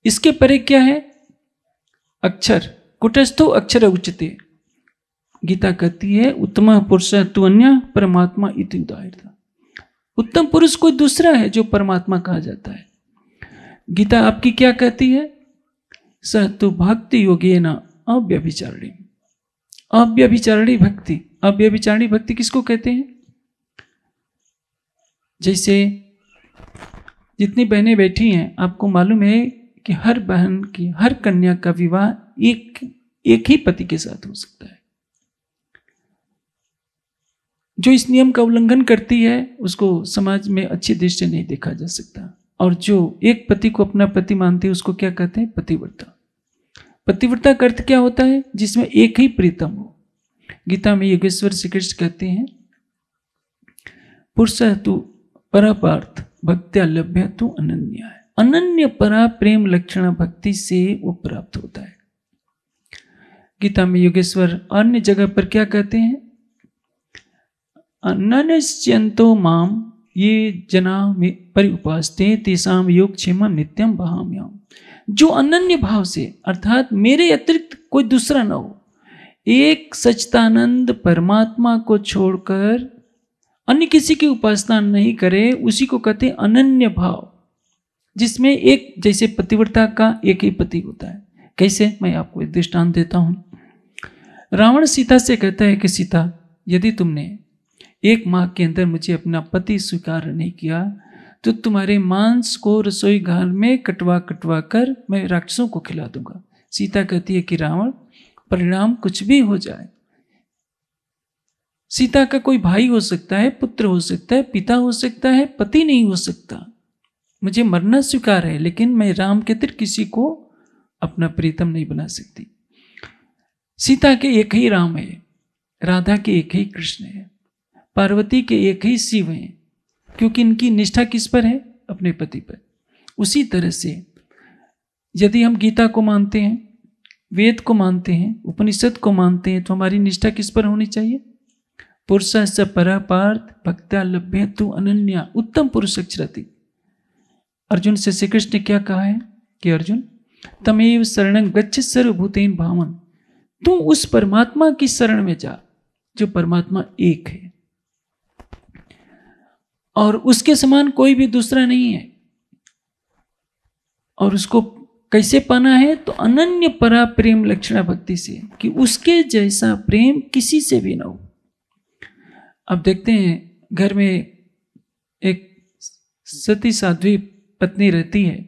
इसके परे क्या है अक्षर कुटस्थो अक्षर उच्चते गीता कहती है उत्तम पुरुष तु अन्य परमात्मा इति उदाहरण उत्तम पुरुष कोई दूसरा है जो परमात्मा कहा जाता है गीता आपकी क्या कहती है स तो भक्ति योगी न अव्यभिचारणी अव्यभिचारणी भक्ति अव्यभिचारणी भक्ति किसको कहते हैं जैसे जितनी बहनें बैठी हैं आपको मालूम है कि हर बहन की हर कन्या का विवाह एक एक ही पति के साथ हो सकता है जो इस नियम का उल्लंघन करती है उसको समाज में अच्छी दृष्टि नहीं देखा जा सकता और जो एक पति को अपना पति मानते हैं उसको क्या कहते हैं पतिव्रता पतिव्रता का अर्थ क्या होता है जिसमें एक ही प्रीतम हो गीता में योगेश्वर श्री कृष्ण कहते हैं पुरुष तू परापार्थ भक्त्या लभ्य तो अनन्या है अनन्य परा प्रेम लक्षण भक्ति से वो प्राप्त होता है गीता में योगेश्वर अन्य जगह पर क्या कहते हैं अनश्यंतो माम ये जना में परिउपासते तेसाम योग नित्यम बहाम्याम जो अनन्य भाव से अर्थात मेरे अतिरिक्त कोई दूसरा न हो एक सचतानंद परमात्मा को छोड़कर अन्य किसी की उपासना नहीं करे उसी को कहते अनन्य भाव जिसमें एक जैसे पतिव्रता का एक ही पति होता है कैसे मैं आपको एक दृष्टांत देता हूँ रावण सीता से कहता है कि सीता यदि तुमने एक माह के अंदर मुझे अपना पति स्वीकार नहीं किया तो तुम्हारे मांस को रसोई घर में कटवा कटवा कर मैं राक्षसों को खिला दूंगा सीता कहती है कि रावण परिणाम कुछ भी हो जाए सीता का कोई भाई हो सकता है पुत्र हो सकता है पिता हो सकता है पति नहीं हो सकता मुझे मरना स्वीकार है लेकिन मैं राम के तिर किसी को अपना प्रीतम नहीं बना सकती सीता के एक ही राम है राधा के एक ही कृष्ण है पार्वती के एक ही शिव हैं क्योंकि इनकी निष्ठा किस पर है अपने पति पर उसी तरह से यदि हम गीता को मानते हैं वेद को मानते हैं उपनिषद को मानते हैं तो हमारी निष्ठा किस पर होनी चाहिए पुरुष स परा पार्थ भक्ता लभ्य तु अनन्या उत्तम पुरुष अक्षरति अर्जुन से श्री कृष्ण ने क्या कहा है कि अर्जुन तमेव शरण गच्छ सर्वभूतेन भावन तू उस परमात्मा की शरण में जा जो परमात्मा एक है और उसके समान कोई भी दूसरा नहीं है और उसको कैसे पाना है तो अनन्य परा प्रेम लक्षणा भक्ति से कि उसके जैसा प्रेम किसी से भी ना हो अब देखते हैं घर में एक सती साध्वी पत्नी रहती है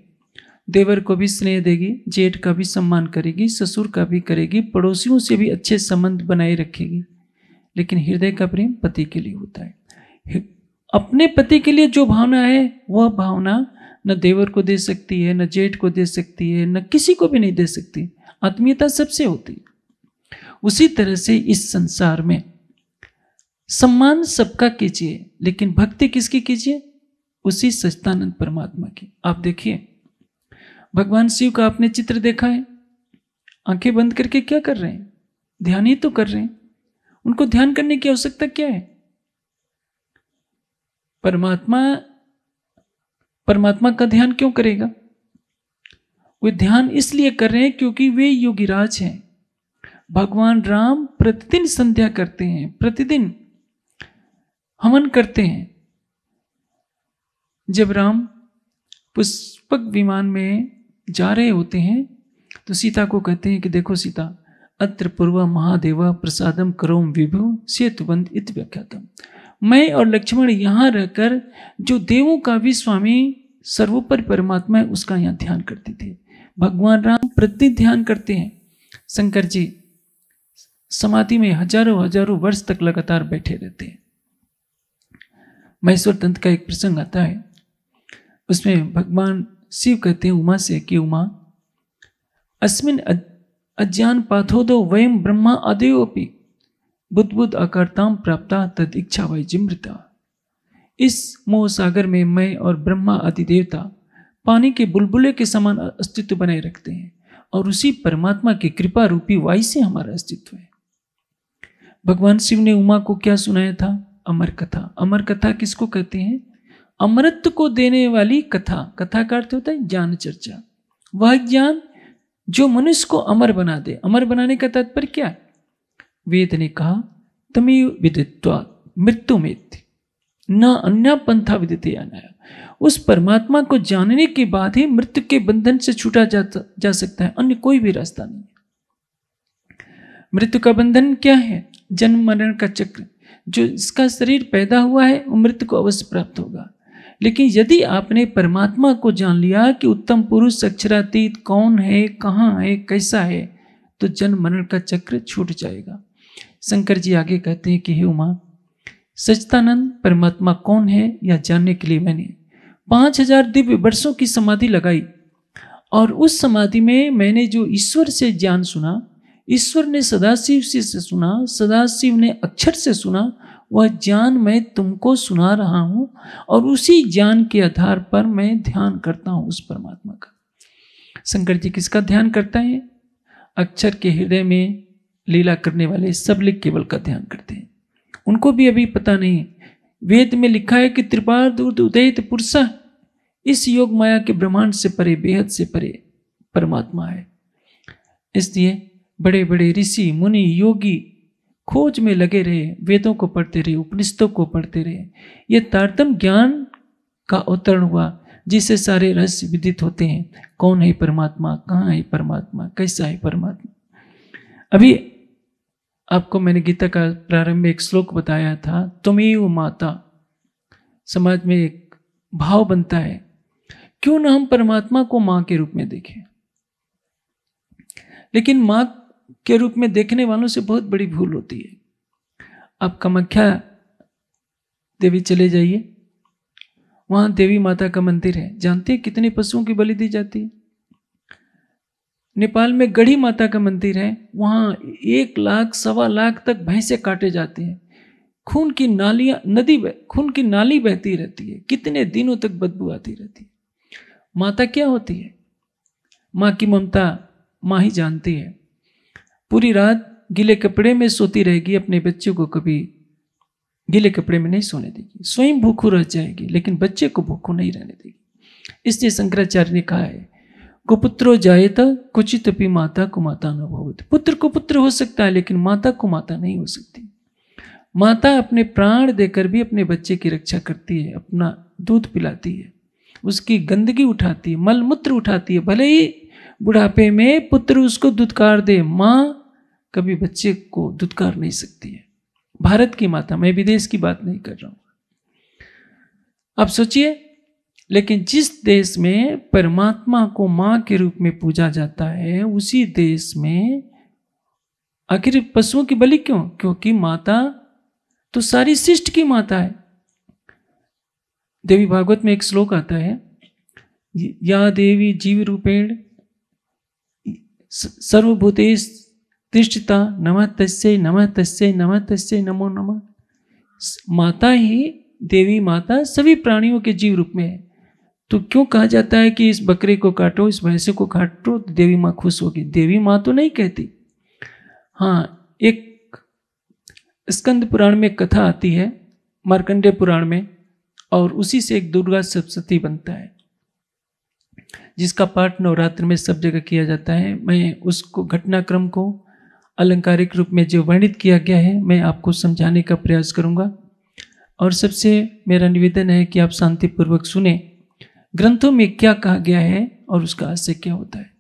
देवर को भी स्नेह देगी जेठ का भी सम्मान करेगी ससुर का भी करेगी पड़ोसियों से भी अच्छे संबंध बनाए रखेगी लेकिन हृदय का प्रेम पति के लिए होता है अपने पति के लिए जो भावना है वह भावना न देवर को दे सकती है न जेठ को दे सकती है न किसी को भी नहीं दे सकती आत्मीयता सबसे होती है उसी तरह से इस संसार में सम्मान सबका कीजिए लेकिन भक्ति किसकी कीजिए उसी सच्चानंद परमात्मा की आप देखिए भगवान शिव का आपने चित्र देखा है आंखें बंद करके क्या कर रहे हैं ध्यान ही तो कर रहे हैं उनको ध्यान करने की आवश्यकता क्या है परमात्मा परमात्मा का ध्यान क्यों करेगा वे ध्यान इसलिए कर रहे हैं क्योंकि वे योगीराज हैं भगवान राम प्रतिदिन संध्या करते हैं प्रतिदिन हवन करते हैं जब राम पुष्पक विमान में जा रहे होते हैं तो सीता को कहते हैं कि देखो सीता अत्र पूर्व महादेव प्रसादम करोम विभु सेतुबंध इत व्याख्यातम मैं और लक्ष्मण यहाँ रहकर जो देवों का भी स्वामी सर्वोपरि परमात्मा है उसका यहाँ ध्यान करते थे भगवान राम प्रति ध्यान करते हैं शंकर जी समाधि में हजारों हजारों वर्ष तक लगातार बैठे रहते हैं महेश्वर तंत्र का एक प्रसंग आता है उसमें भगवान शिव कहते हैं उमा से कि उमा अस्मिन अज्ञान पाथोदो वयम ब्रह्मा अदयोपि बुद्धबुद्ध आकारताम प्राप्ता तद इच्छा वै जिमृता इस मोह सागर में मैं और ब्रह्मा आदि देवता पानी के बुलबुले के समान अस्तित्व बनाए रखते हैं और उसी परमात्मा की कृपा रूपी वायु से हमारा अस्तित्व है भगवान शिव ने उमा को क्या सुनाया था अमर कथा अमर कथा किसको कहते हैं अमृत को देने वाली कथा कथा का अर्थ तो होता है ज्ञान चर्चा वह ज्ञान जो मनुष्य को अमर बना दे अमर बनाने का तात्पर्य क्या है वेद ने कहा तमी विदित्वा मृत्यु में न अन्य पंथा विदित अनाया उस परमात्मा को जानने के बाद ही मृत्यु के बंधन से छूटा जा, जा सकता है अन्य कोई भी रास्ता नहीं मृत्यु का बंधन क्या है जन्म मरण का चक्र जो इसका शरीर पैदा हुआ है वो मृत्यु को अवश्य प्राप्त होगा लेकिन यदि आपने परमात्मा को जान लिया कि उत्तम पुरुष अक्षरातीत कौन है कहाँ है कैसा है तो जन्म मरण का चक्र छूट जाएगा शंकर जी आगे कहते हैं कि हे उमा सचतानंद परमात्मा कौन है या जानने के लिए मैंने पाँच हजार दिव्य वर्षों की समाधि लगाई और उस समाधि में मैंने जो ईश्वर से ज्ञान सुना ईश्वर ने सदाशिव से सुना सदाशिव ने अक्षर से सुना वह ज्ञान मैं तुमको सुना रहा हूँ और उसी ज्ञान के आधार पर मैं ध्यान करता हूँ उस परमात्मा का शंकर जी किसका ध्यान करता है अक्षर के हृदय में लीला करने वाले सब लिख केवल का ध्यान करते हैं उनको भी अभी पता नहीं वेद में लिखा है कि दूध उदयित पुरुषा इस योग माया के ब्रह्मांड से परे बेहद से परे परमात्मा है इसलिए बड़े बड़े ऋषि मुनि योगी खोज में लगे रहे वेदों को पढ़ते रहे उपनिषदों को पढ़ते रहे ये तारतम ज्ञान का अवतरण हुआ जिससे सारे रहस्य विदित होते हैं कौन है परमात्मा कहाँ है परमात्मा कैसा है परमात्मा अभी आपको मैंने गीता का प्रारंभ एक श्लोक बताया था तुम्हें वो माता समाज में एक भाव बनता है क्यों ना हम परमात्मा को माँ के रूप में देखें लेकिन माँ के रूप में देखने वालों से बहुत बड़ी भूल होती है आप कमाख्या देवी चले जाइए वहां देवी माता का मंदिर है जानते हैं कितने पशुओं की बलि दी जाती है नेपाल में गढ़ी माता का मंदिर है वहाँ एक लाख सवा लाख तक भैंसे काटे जाते हैं खून की नालियाँ नदी बह खून की नाली बहती रहती है कितने दिनों तक बदबू आती रहती है माता क्या होती है माँ की ममता माँ ही जानती है पूरी रात गीले कपड़े में सोती रहेगी अपने बच्चों को कभी गीले कपड़े में नहीं सोने देगी स्वयं भूखू रह जाएगी लेकिन बच्चे को भूखू नहीं रहने देगी इसलिए शंकराचार्य ने कहा है कुपुत्रो जायता कुचित भी माता को माता न भवत पुत्र कुपुत्र हो सकता है लेकिन माता को माता नहीं हो सकती माता अपने प्राण देकर भी अपने बच्चे की रक्षा करती है अपना दूध पिलाती है उसकी गंदगी उठाती है मल मूत्र उठाती है भले ही बुढ़ापे में पुत्र उसको दुधकार दे माँ कभी बच्चे को दुधकार नहीं सकती है भारत की माता मैं विदेश की बात नहीं कर रहा हूँ आप सोचिए लेकिन जिस देश में परमात्मा को माँ के रूप में पूजा जाता है उसी देश में आखिर पशुओं की बलि क्यों क्योंकि माता तो सारी शिष्ट की माता है देवी भागवत में एक श्लोक आता है या देवी जीव रूपेण सर्वभूतेश तिष्ठता नम तस्य नम तस्य नम तस्य नमो नमः माता ही देवी माता सभी प्राणियों के जीव रूप में है तो क्यों कहा जाता है कि इस बकरे को काटो इस भैंसे को काटो तो देवी माँ खुश होगी देवी माँ तो नहीं कहती हाँ एक स्कंद पुराण में कथा आती है मार्कंडे पुराण में और उसी से एक दुर्गा सप्तती बनता है जिसका पाठ नवरात्र में सब जगह किया जाता है मैं उसको घटनाक्रम को अलंकारिक रूप में जो वर्णित किया गया है मैं आपको समझाने का प्रयास करूंगा और सबसे मेरा निवेदन है कि आप शांतिपूर्वक सुने ग्रंथों में क्या कहा गया है और उसका आशय क्या होता है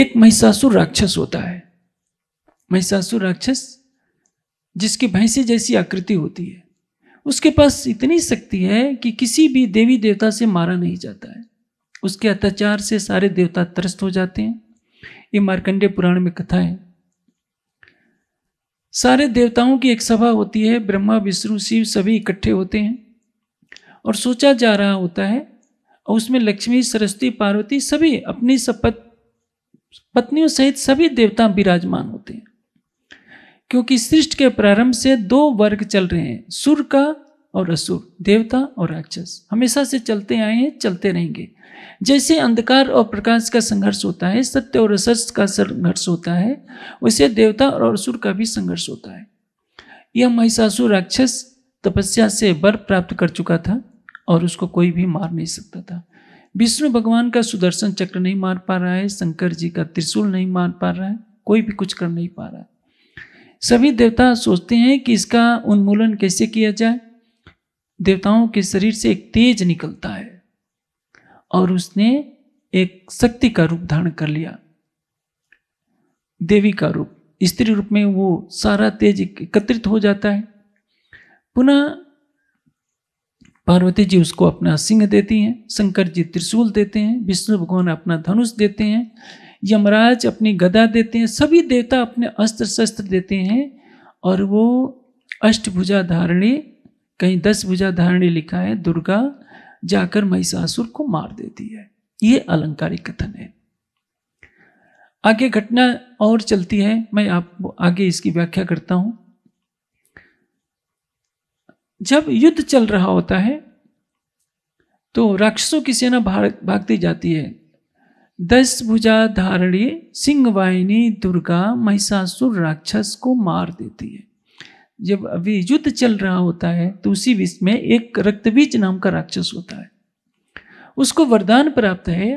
एक महिषासुर राक्षस होता है महिषासुर राक्षस जिसकी भैंसी जैसी आकृति होती है उसके पास इतनी शक्ति है कि किसी भी देवी देवता से मारा नहीं जाता है उसके अत्याचार से सारे देवता त्रस्त हो जाते हैं ये मार्कंडे पुराण में कथा है सारे देवताओं की एक सभा होती है ब्रह्मा विष्णु शिव सभी इकट्ठे होते हैं और सोचा जा रहा होता है और उसमें लक्ष्मी सरस्वती पार्वती सभी अपनी सपत पत्नियों सहित सभी देवता विराजमान होते हैं क्योंकि सृष्टि के प्रारंभ से दो वर्ग चल रहे हैं सुर का और असुर देवता और राक्षस हमेशा से चलते आए हैं चलते रहेंगे जैसे अंधकार और प्रकाश का संघर्ष होता है सत्य और असत्य का संघर्ष होता है वैसे देवता और असुर का भी संघर्ष होता है यह महिषासुर राक्षस तपस्या से वर प्राप्त कर चुका था और उसको कोई भी मार नहीं सकता था विष्णु भगवान का सुदर्शन चक्र नहीं मार पा रहा है शंकर जी का त्रिशूल नहीं मार पा रहा है कोई भी कुछ कर नहीं पा रहा है सभी देवता सोचते हैं कि इसका उन्मूलन कैसे किया जाए देवताओं के शरीर से एक तेज निकलता है और उसने एक शक्ति का रूप धारण कर लिया देवी का रूप स्त्री रूप में वो सारा तेज एकत्रित हो जाता है पुनः पार्वती जी उसको अपना सिंह देती हैं शंकर जी त्रिशूल देते हैं विष्णु भगवान अपना धनुष देते हैं यमराज अपनी गदा देते हैं सभी देवता अपने अस्त्र शस्त्र देते हैं और वो अष्टभुजा धारणी कहीं दस भुजा धारणी लिखा है दुर्गा जाकर महिषासुर को मार देती है ये अलंकारिक कथन है आगे घटना और चलती है मैं आप आगे इसकी व्याख्या करता हूँ जब युद्ध चल रहा होता है तो राक्षसों की सेना भाग भागती जाती है दस भुजा धारणी वाहिनी दुर्गा महिषासुर राक्षस को मार देती है जब अभी युद्ध चल रहा होता है तो उसी विष में एक रक्तबीज नाम का राक्षस होता है उसको वरदान प्राप्त है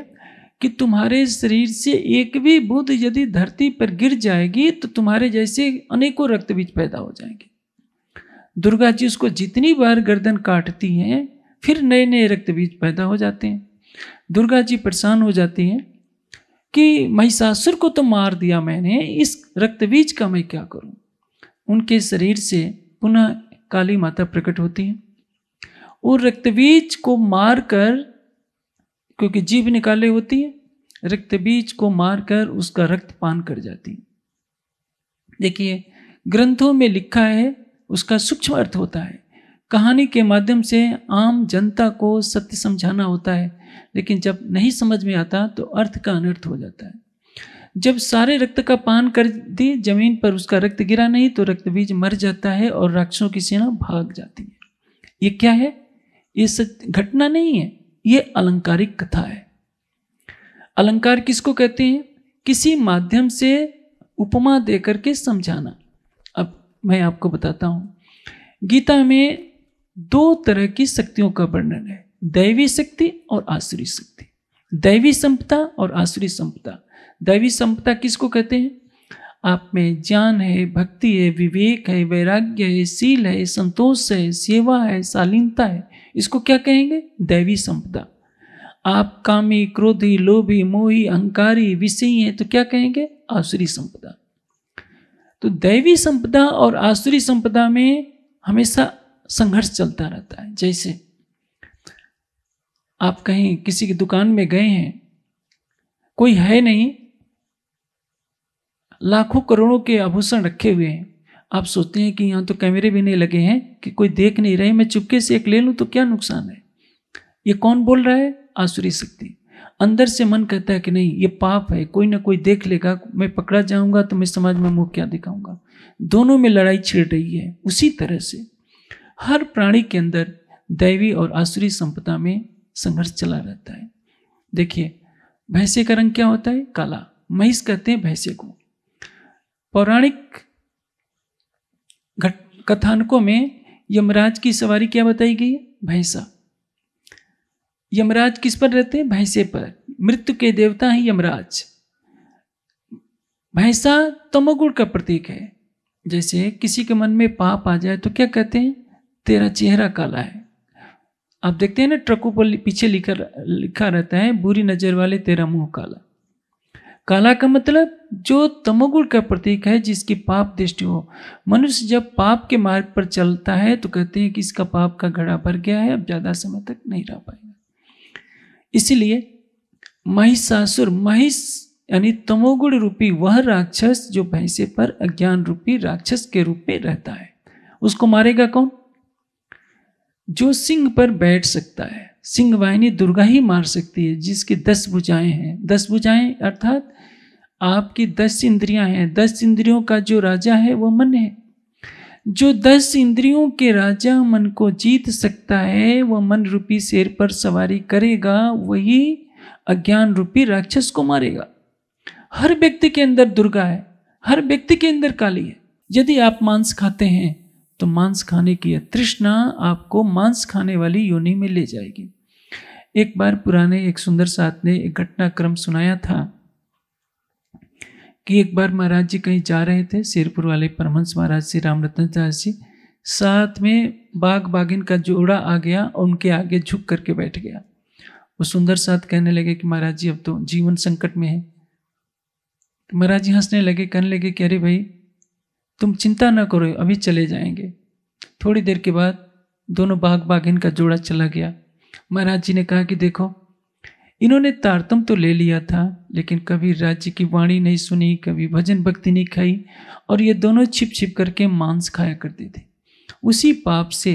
कि तुम्हारे शरीर से एक भी बुद्ध यदि धरती पर गिर जाएगी तो तुम्हारे जैसे अनेकों रक्तबीज पैदा हो जाएंगे दुर्गा जी उसको जितनी बार गर्दन काटती हैं फिर नए नए रक्त बीज पैदा हो जाते हैं दुर्गा जी परेशान हो जाती हैं कि महिषासुर को तो मार दिया मैंने इस रक्त बीज का मैं क्या करूं? उनके शरीर से पुनः काली माता प्रकट होती हैं और रक्तबीज को मार कर क्योंकि जीव निकाले होती है रक्तबीज को मार कर उसका रक्त पान कर जाती है देखिए ग्रंथों में लिखा है उसका सूक्ष्म अर्थ होता है कहानी के माध्यम से आम जनता को सत्य समझाना होता है लेकिन जब नहीं समझ में आता तो अर्थ का अनर्थ हो जाता है जब सारे रक्त का पान कर दी जमीन पर उसका रक्त गिरा नहीं तो रक्त बीज मर जाता है और राक्षसों की सेना भाग जाती है ये क्या है ये सच घटना नहीं है ये अलंकारिक कथा है अलंकार किसको कहते हैं किसी माध्यम से उपमा देकर के समझाना मैं आपको बताता हूं गीता में दो तरह की शक्तियों का वर्णन है दैवी शक्ति और आसुरी शक्ति दैवी संपदा और आसुरी संपदा दैवी संपदा किसको कहते हैं आप में ज्ञान है भक्ति है विवेक है वैराग्य है सील है संतोष है सेवा है शालीनता है इसको क्या कहेंगे दैवी संपदा आप कामी क्रोधी लोभी मोही अहंकारी विषयी हैं तो क्या कहेंगे आसुरी संपदा तो दैवी संपदा और आसुरी संपदा में हमेशा संघर्ष चलता रहता है जैसे आप कहीं किसी की दुकान में गए हैं कोई है नहीं लाखों करोड़ों के आभूषण रखे हुए हैं आप सोचते हैं कि यहाँ तो कैमरे भी नहीं लगे हैं कि कोई देख नहीं रहे मैं चुपके से एक ले लूँ तो क्या नुकसान है ये कौन बोल रहा है आसुरी शक्ति अंदर से मन कहता है कि नहीं ये पाप है कोई ना कोई देख लेगा मैं पकड़ा जाऊंगा तो मैं समाज में मुंह क्या दिखाऊंगा दोनों में लड़ाई छिड़ रही है उसी तरह से हर प्राणी के अंदर दैवी और आसुरी संपदा में संघर्ष चला रहता है देखिए भैंसे का रंग क्या होता है काला महिष कहते हैं भैंसे को पौराणिक कथानकों में यमराज की सवारी क्या बताई गई है भैंसा यमराज किस पर रहते हैं भैंसे पर मृत्यु के देवता हैं यमराज भैंसा तमोगुण का प्रतीक है जैसे किसी के मन में पाप आ जाए तो क्या कहते हैं तेरा चेहरा काला है आप देखते हैं ना ट्रकों पर पीछे लिखा लिखा रहता है बुरी नज़र वाले तेरा मुंह काला काला का मतलब जो तमोगुण का प्रतीक है जिसकी पाप दृष्टि हो मनुष्य जब पाप के मार्ग पर चलता है तो कहते हैं कि इसका पाप का घड़ा भर गया है अब ज़्यादा समय तक नहीं रह पाए इसलिए महिषासुर महिष यानी तमोगुण रूपी वह राक्षस जो भैंसे पर अज्ञान रूपी राक्षस के रूप में रहता है उसको मारेगा कौन जो सिंह पर बैठ सकता है सिंह वाहिनी दुर्गा ही मार सकती है जिसकी दस भुजाएं हैं दस भुजाएं अर्थात आपकी दस इंद्रियां हैं दस इंद्रियों का जो राजा है वह मन है जो दस इंद्रियों के राजा मन को जीत सकता है वह मन रूपी शेर पर सवारी करेगा वही अज्ञान रूपी राक्षस को मारेगा हर व्यक्ति के अंदर दुर्गा है हर व्यक्ति के अंदर काली है यदि आप मांस खाते हैं तो मांस खाने की तृष्णा आपको मांस खाने वाली योनि में ले जाएगी एक बार पुराने एक सुंदर साथ ने एक घटनाक्रम सुनाया था कि एक बार महाराज जी कहीं जा रहे थे शेरपुर वाले परमहंस महाराज श्री रतन दास जी साथ में बाग बागिन का जोड़ा आ गया और उनके आगे झुक करके बैठ गया वो सुंदर साथ कहने लगे कि महाराज जी अब तो जीवन संकट में है तो महाराज जी हंसने लगे कहने लगे कि अरे भाई तुम चिंता ना करो अभी चले जाएंगे थोड़ी देर के बाद दोनों बाग बागिन का जोड़ा चला गया महाराज जी ने कहा कि देखो इन्होंने तारतम तो ले लिया था लेकिन कभी राज्य की वाणी नहीं सुनी कभी भजन भक्ति नहीं खाई और ये दोनों छिप छिप करके मांस खाया करते थे उसी पाप से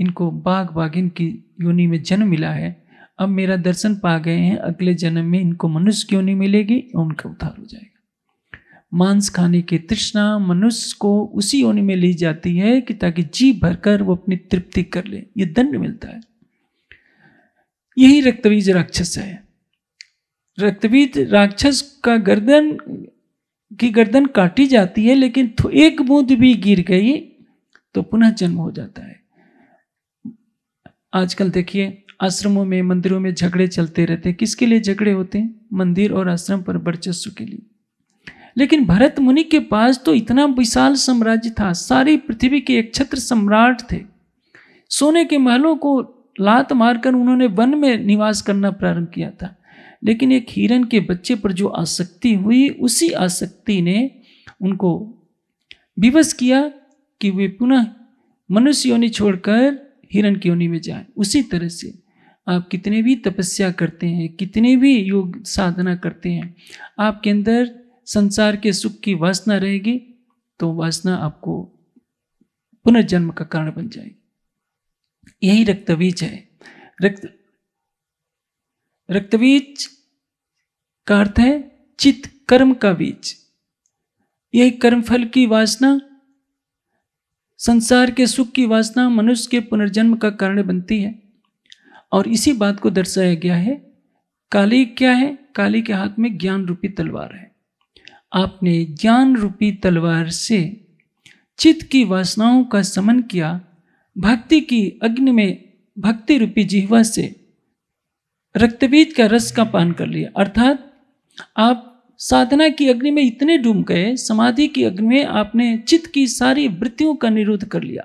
इनको बाग बागिन की योनि में जन्म मिला है अब मेरा दर्शन पा गए हैं अगले जन्म में इनको मनुष्य की योनि मिलेगी उनका उद्धार हो जाएगा मांस खाने की तृष्णा मनुष्य को उसी योनि में ली जाती है कि ताकि जी भरकर वो अपनी तृप्ति कर ले ये दंड मिलता है यही रक्तबीज राक्षस है रक्तबीज राक्षस का गर्दन की गर्दन काटी जाती है लेकिन एक बूंद भी गिर गई तो पुनः जन्म हो जाता है आजकल देखिए आश्रमों में मंदिरों में झगड़े चलते रहते हैं किसके लिए झगड़े होते हैं मंदिर और आश्रम पर वर्चस्व के लिए लेकिन भरत मुनि के पास तो इतना विशाल साम्राज्य था सारी पृथ्वी के एक छत्र सम्राट थे सोने के महलों को लात मारकर उन्होंने वन में निवास करना प्रारंभ किया था लेकिन एक हिरण के बच्चे पर जो आसक्ति हुई उसी आसक्ति ने उनको विवश किया कि वे पुनः मनुष्य योनि छोड़कर हिरन की योनि में जाएं उसी तरह से आप कितने भी तपस्या करते हैं कितने भी योग साधना करते हैं आपके अंदर संसार के सुख की वासना रहेगी तो वासना आपको पुनर्जन्म का कारण बन जाएगी यही रक्तबीज है रक्त रक्तबीज का अर्थ है चित कर्म का बीज यही कर्मफल की वासना संसार के सुख की वासना मनुष्य के पुनर्जन्म का कारण बनती है और इसी बात को दर्शाया गया है काली क्या है काली के हाथ में ज्ञान रूपी तलवार है आपने ज्ञान रूपी तलवार से चित्त की वासनाओं का समन किया भक्ति की अग्नि में भक्ति रूपी जिहवा से रक्तबीज का रस का पान कर लिया अर्थात आप साधना की अग्नि में इतने डूब गए समाधि की अग्नि में आपने चित्त की सारी वृत्तियों का निरोध कर लिया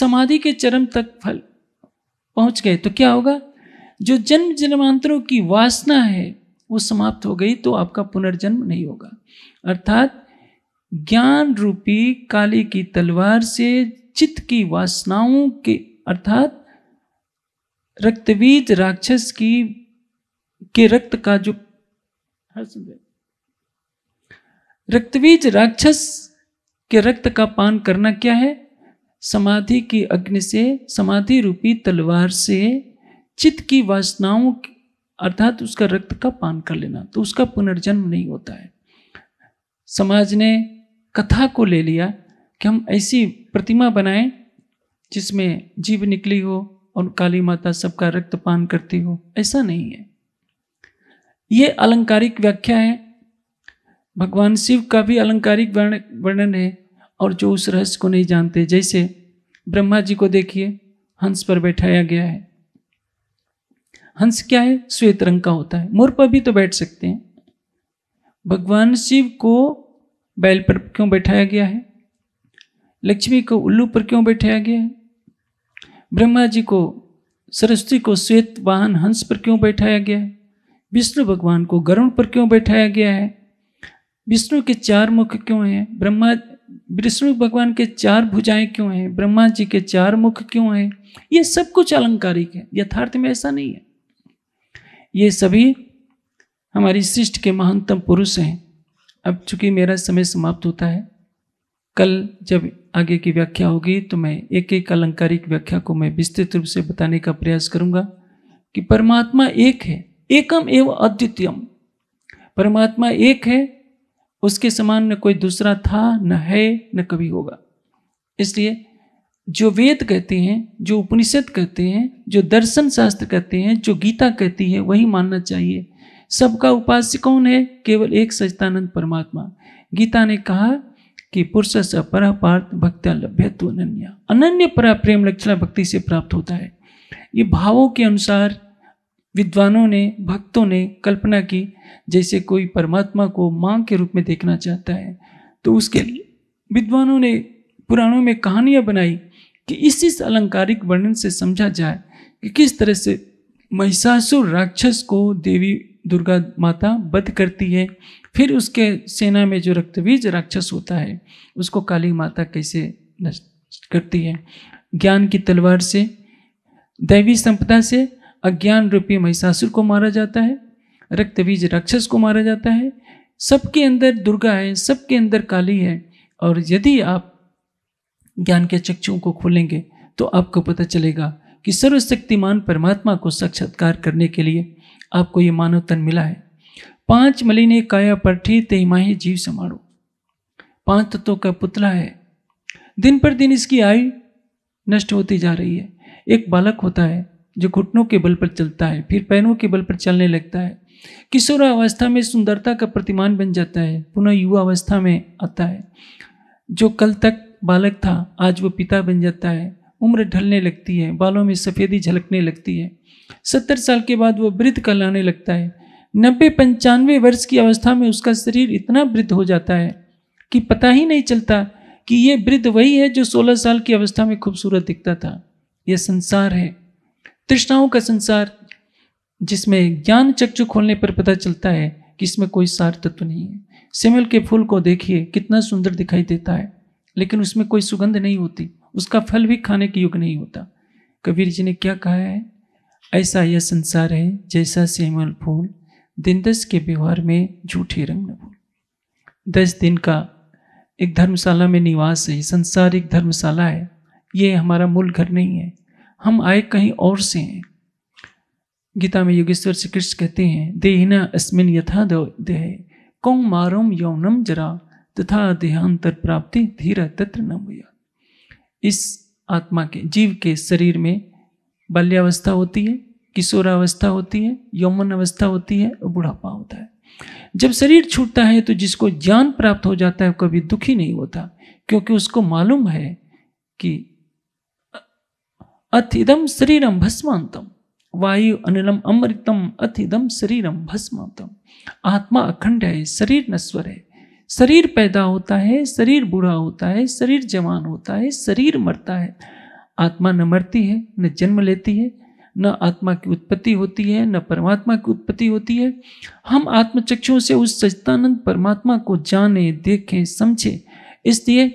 समाधि के चरम तक फल पहुंच गए तो क्या होगा जो जन्म जन्मांतरों की वासना है वो समाप्त हो गई तो आपका पुनर्जन्म नहीं होगा अर्थात ज्ञान रूपी काली की तलवार से चित्त की वासनाओं के अर्थात रक्तवीज राक्षस की के रक्त का जो हाँ, रक्तवीज राक्षस के रक्त का पान करना क्या है समाधि की अग्नि से समाधि रूपी तलवार से चित्त की वासनाओं अर्थात उसका रक्त का पान कर लेना तो उसका पुनर्जन्म नहीं होता है समाज ने कथा को ले लिया कि हम ऐसी प्रतिमा बनाए जिसमें जीव निकली हो और काली माता सबका रक्तपान करती हो ऐसा नहीं है ये अलंकारिक व्याख्या है भगवान शिव का भी अलंकारिक वर्णन है और जो उस रहस्य को नहीं जानते जैसे ब्रह्मा जी को देखिए हंस पर बैठाया गया है हंस क्या है श्वेत रंग का होता है मोर पर भी तो बैठ सकते हैं भगवान शिव को बैल पर क्यों बैठाया गया है लक्ष्मी को उल्लू पर क्यों बैठाया गया ब्रह्मा जी को सरस्वती को श्वेत वाहन हंस पर क्यों बैठाया गया विष्णु भगवान को गरुण पर क्यों बैठाया गया है विष्णु के चार मुख क्यों हैं ब्रह्मा विष्णु भगवान के चार भुजाएं क्यों हैं ब्रह्मा जी के चार मुख क्यों हैं ये सब कुछ अलंकारिक है यथार्थ में ऐसा नहीं है ये सभी हमारी शिष्ट के महानतम पुरुष हैं अब चूंकि मेरा समय समाप्त होता है कल जब आगे की व्याख्या होगी तो मैं एक एक अलंकारिक व्याख्या को मैं विस्तृत रूप से बताने का प्रयास करूंगा कि परमात्मा एक है एकम एवं अद्वितीयम परमात्मा एक है उसके समान न कोई दूसरा था न है न कभी होगा इसलिए जो वेद कहते हैं जो उपनिषद कहते हैं जो दर्शन शास्त्र कहते हैं जो गीता कहती है वही मानना चाहिए सबका उपास्य कौन है केवल एक सचिदानंद परमात्मा गीता ने कहा कि पुरुष पर पार्थ भक्त लभ्य तो अनन्या अनन्य परा प्रेम लक्षण भक्ति से प्राप्त होता है ये भावों के अनुसार विद्वानों ने भक्तों ने कल्पना की जैसे कोई परमात्मा को माँ के रूप में देखना चाहता है तो उसके लिए विद्वानों ने पुराणों में कहानियाँ बनाई कि इस इस अलंकारिक वर्णन से समझा जाए कि किस तरह से महिषासुर राक्षस को देवी दुर्गा माता बध करती है फिर उसके सेना में जो रक्तबीज राक्षस होता है उसको काली माता कैसे नष्ट करती है ज्ञान की तलवार से दैवी संपदा से अज्ञान रूपी महिषासुर को मारा जाता है रक्तबीज राक्षस को मारा जाता है सबके अंदर दुर्गा है सबके अंदर काली है और यदि आप ज्ञान के चक्षुओं को खोलेंगे तो आपको पता चलेगा कि सर्वशक्तिमान परमात्मा को साक्षात्कार करने के लिए आपको ये मानव तन मिला है पांच मलिने काया पर ठी माही जीव समाड़ो पांच तत्वों का पुतला है दिन पर दिन इसकी आयु नष्ट होती जा रही है एक बालक होता है जो घुटनों के बल पर चलता है फिर पैरों के बल पर चलने लगता है किशोरावस्था में सुंदरता का प्रतिमान बन जाता है पुनः युवा अवस्था में आता है जो कल तक बालक था आज वो पिता बन जाता है उम्र ढलने लगती है बालों में सफ़ेदी झलकने लगती है सत्तर साल के बाद वह वृद्ध कहलाने लगता है नब्बे पंचानवे वर्ष की अवस्था में उसका शरीर इतना वृद्ध हो जाता है कि पता ही नहीं चलता कि ये वृद्ध वही है जो सोलह साल की अवस्था में खूबसूरत दिखता था यह संसार है तृष्णाओं का संसार जिसमें ज्ञान चक्षु खोलने पर पता चलता है कि इसमें कोई सार तत्व नहीं है सिमल के फूल को देखिए कितना सुंदर दिखाई देता है लेकिन उसमें कोई सुगंध नहीं होती उसका फल भी खाने के युग नहीं होता कबीर जी ने क्या कहा है ऐसा यह संसार है जैसा सेमल फूल दिन दस के व्यवहार में झूठे रंग न भूल दस दिन का एक धर्मशाला में निवास है संसार एक धर्मशाला है ये हमारा मूल घर नहीं है हम आए कहीं और से हैं गीता में योगेश्वर श्री कृष्ण कहते हैं देहिना अस्मिन यथा देह कौ मारोम यौनम जरा तथा देहांतर प्राप्ति धीरा तत्र न हुआ इस आत्मा के जीव के शरीर में बाल्यावस्था होती है किशोरावस्था होती है यौमन अवस्था होती है और बुढ़ापा होता है जब शरीर छूटता है तो जिसको ज्ञान प्राप्त हो जाता है कभी दुखी नहीं होता क्योंकि उसको मालूम है कि अथिदम शरीरम भस्मांतम वायु अनिलम अमृतम अथिदम शरीरम भस्मांतम आत्मा अखंड है शरीर नश्वर है शरीर पैदा होता है शरीर बूढ़ा होता है शरीर जवान होता है शरीर मरता है आत्मा न मरती है न जन्म लेती है न आत्मा की उत्पत्ति होती है न परमात्मा की उत्पत्ति होती है हम आत्मचक्षुओं से उस सचिदानंद परमात्मा को जाने देखें समझें इसलिए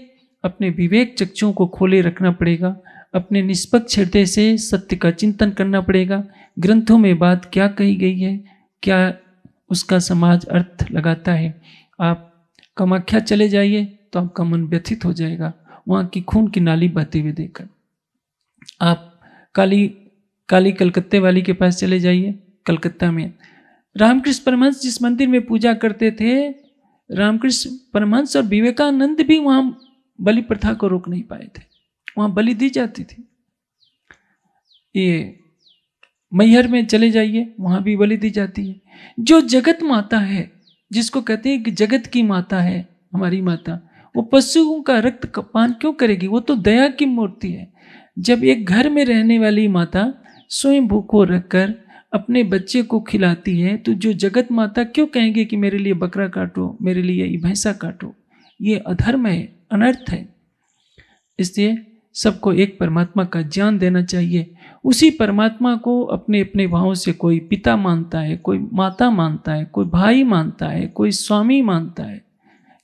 अपने विवेक चक्षुओं को खोले रखना पड़ेगा अपने निष्पक्ष हृदय से सत्य का चिंतन करना पड़ेगा ग्रंथों में बात क्या कही गई है क्या उसका समाज अर्थ लगाता है आप कमाख्या चले जाइए तो आपका मन व्यथित हो जाएगा वहाँ की खून की नाली बहते हुए देखकर आप काली काली कलकत्ते वाली के पास चले जाइए कलकत्ता में रामकृष्ण परमहंस जिस मंदिर में पूजा करते थे रामकृष्ण परमहंस और विवेकानंद भी वहाँ बलि प्रथा को रोक नहीं पाए थे वहाँ बलि दी जाती थी ये मैहर में चले जाइए वहाँ भी बलि दी जाती है जो जगत माता है जिसको कहते हैं कि जगत की माता है हमारी माता वो पशुओं का रक्त पान क्यों करेगी वो तो दया की मूर्ति है जब एक घर में रहने वाली माता स्वयं भूखो रखकर अपने बच्चे को खिलाती है तो जो जगत माता क्यों कहेंगे कि मेरे लिए बकरा काटो मेरे लिए भैंसा काटो ये अधर्म है अनर्थ है इसलिए सबको एक परमात्मा का ज्ञान देना चाहिए उसी परमात्मा को अपने अपने भावों से कोई पिता मानता है कोई माता मानता है कोई भाई मानता है कोई स्वामी मानता है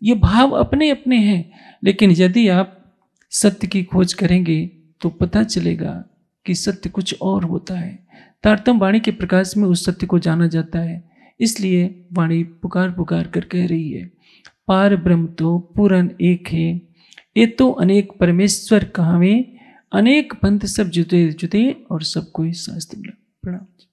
ये भाव अपने अपने हैं लेकिन यदि आप सत्य की खोज करेंगे तो पता चलेगा कि सत्य कुछ और होता है तारतम वाणी के प्रकाश में उस सत्य को जाना जाता है इसलिए वाणी पुकार पुकार कर कह रही है पार ब्रह्म तो पूरन एक है ये तो अनेक परमेश्वर कहावे अनेक पंथ सब जुते जुते और सबको ही शास्त्र प्रणाम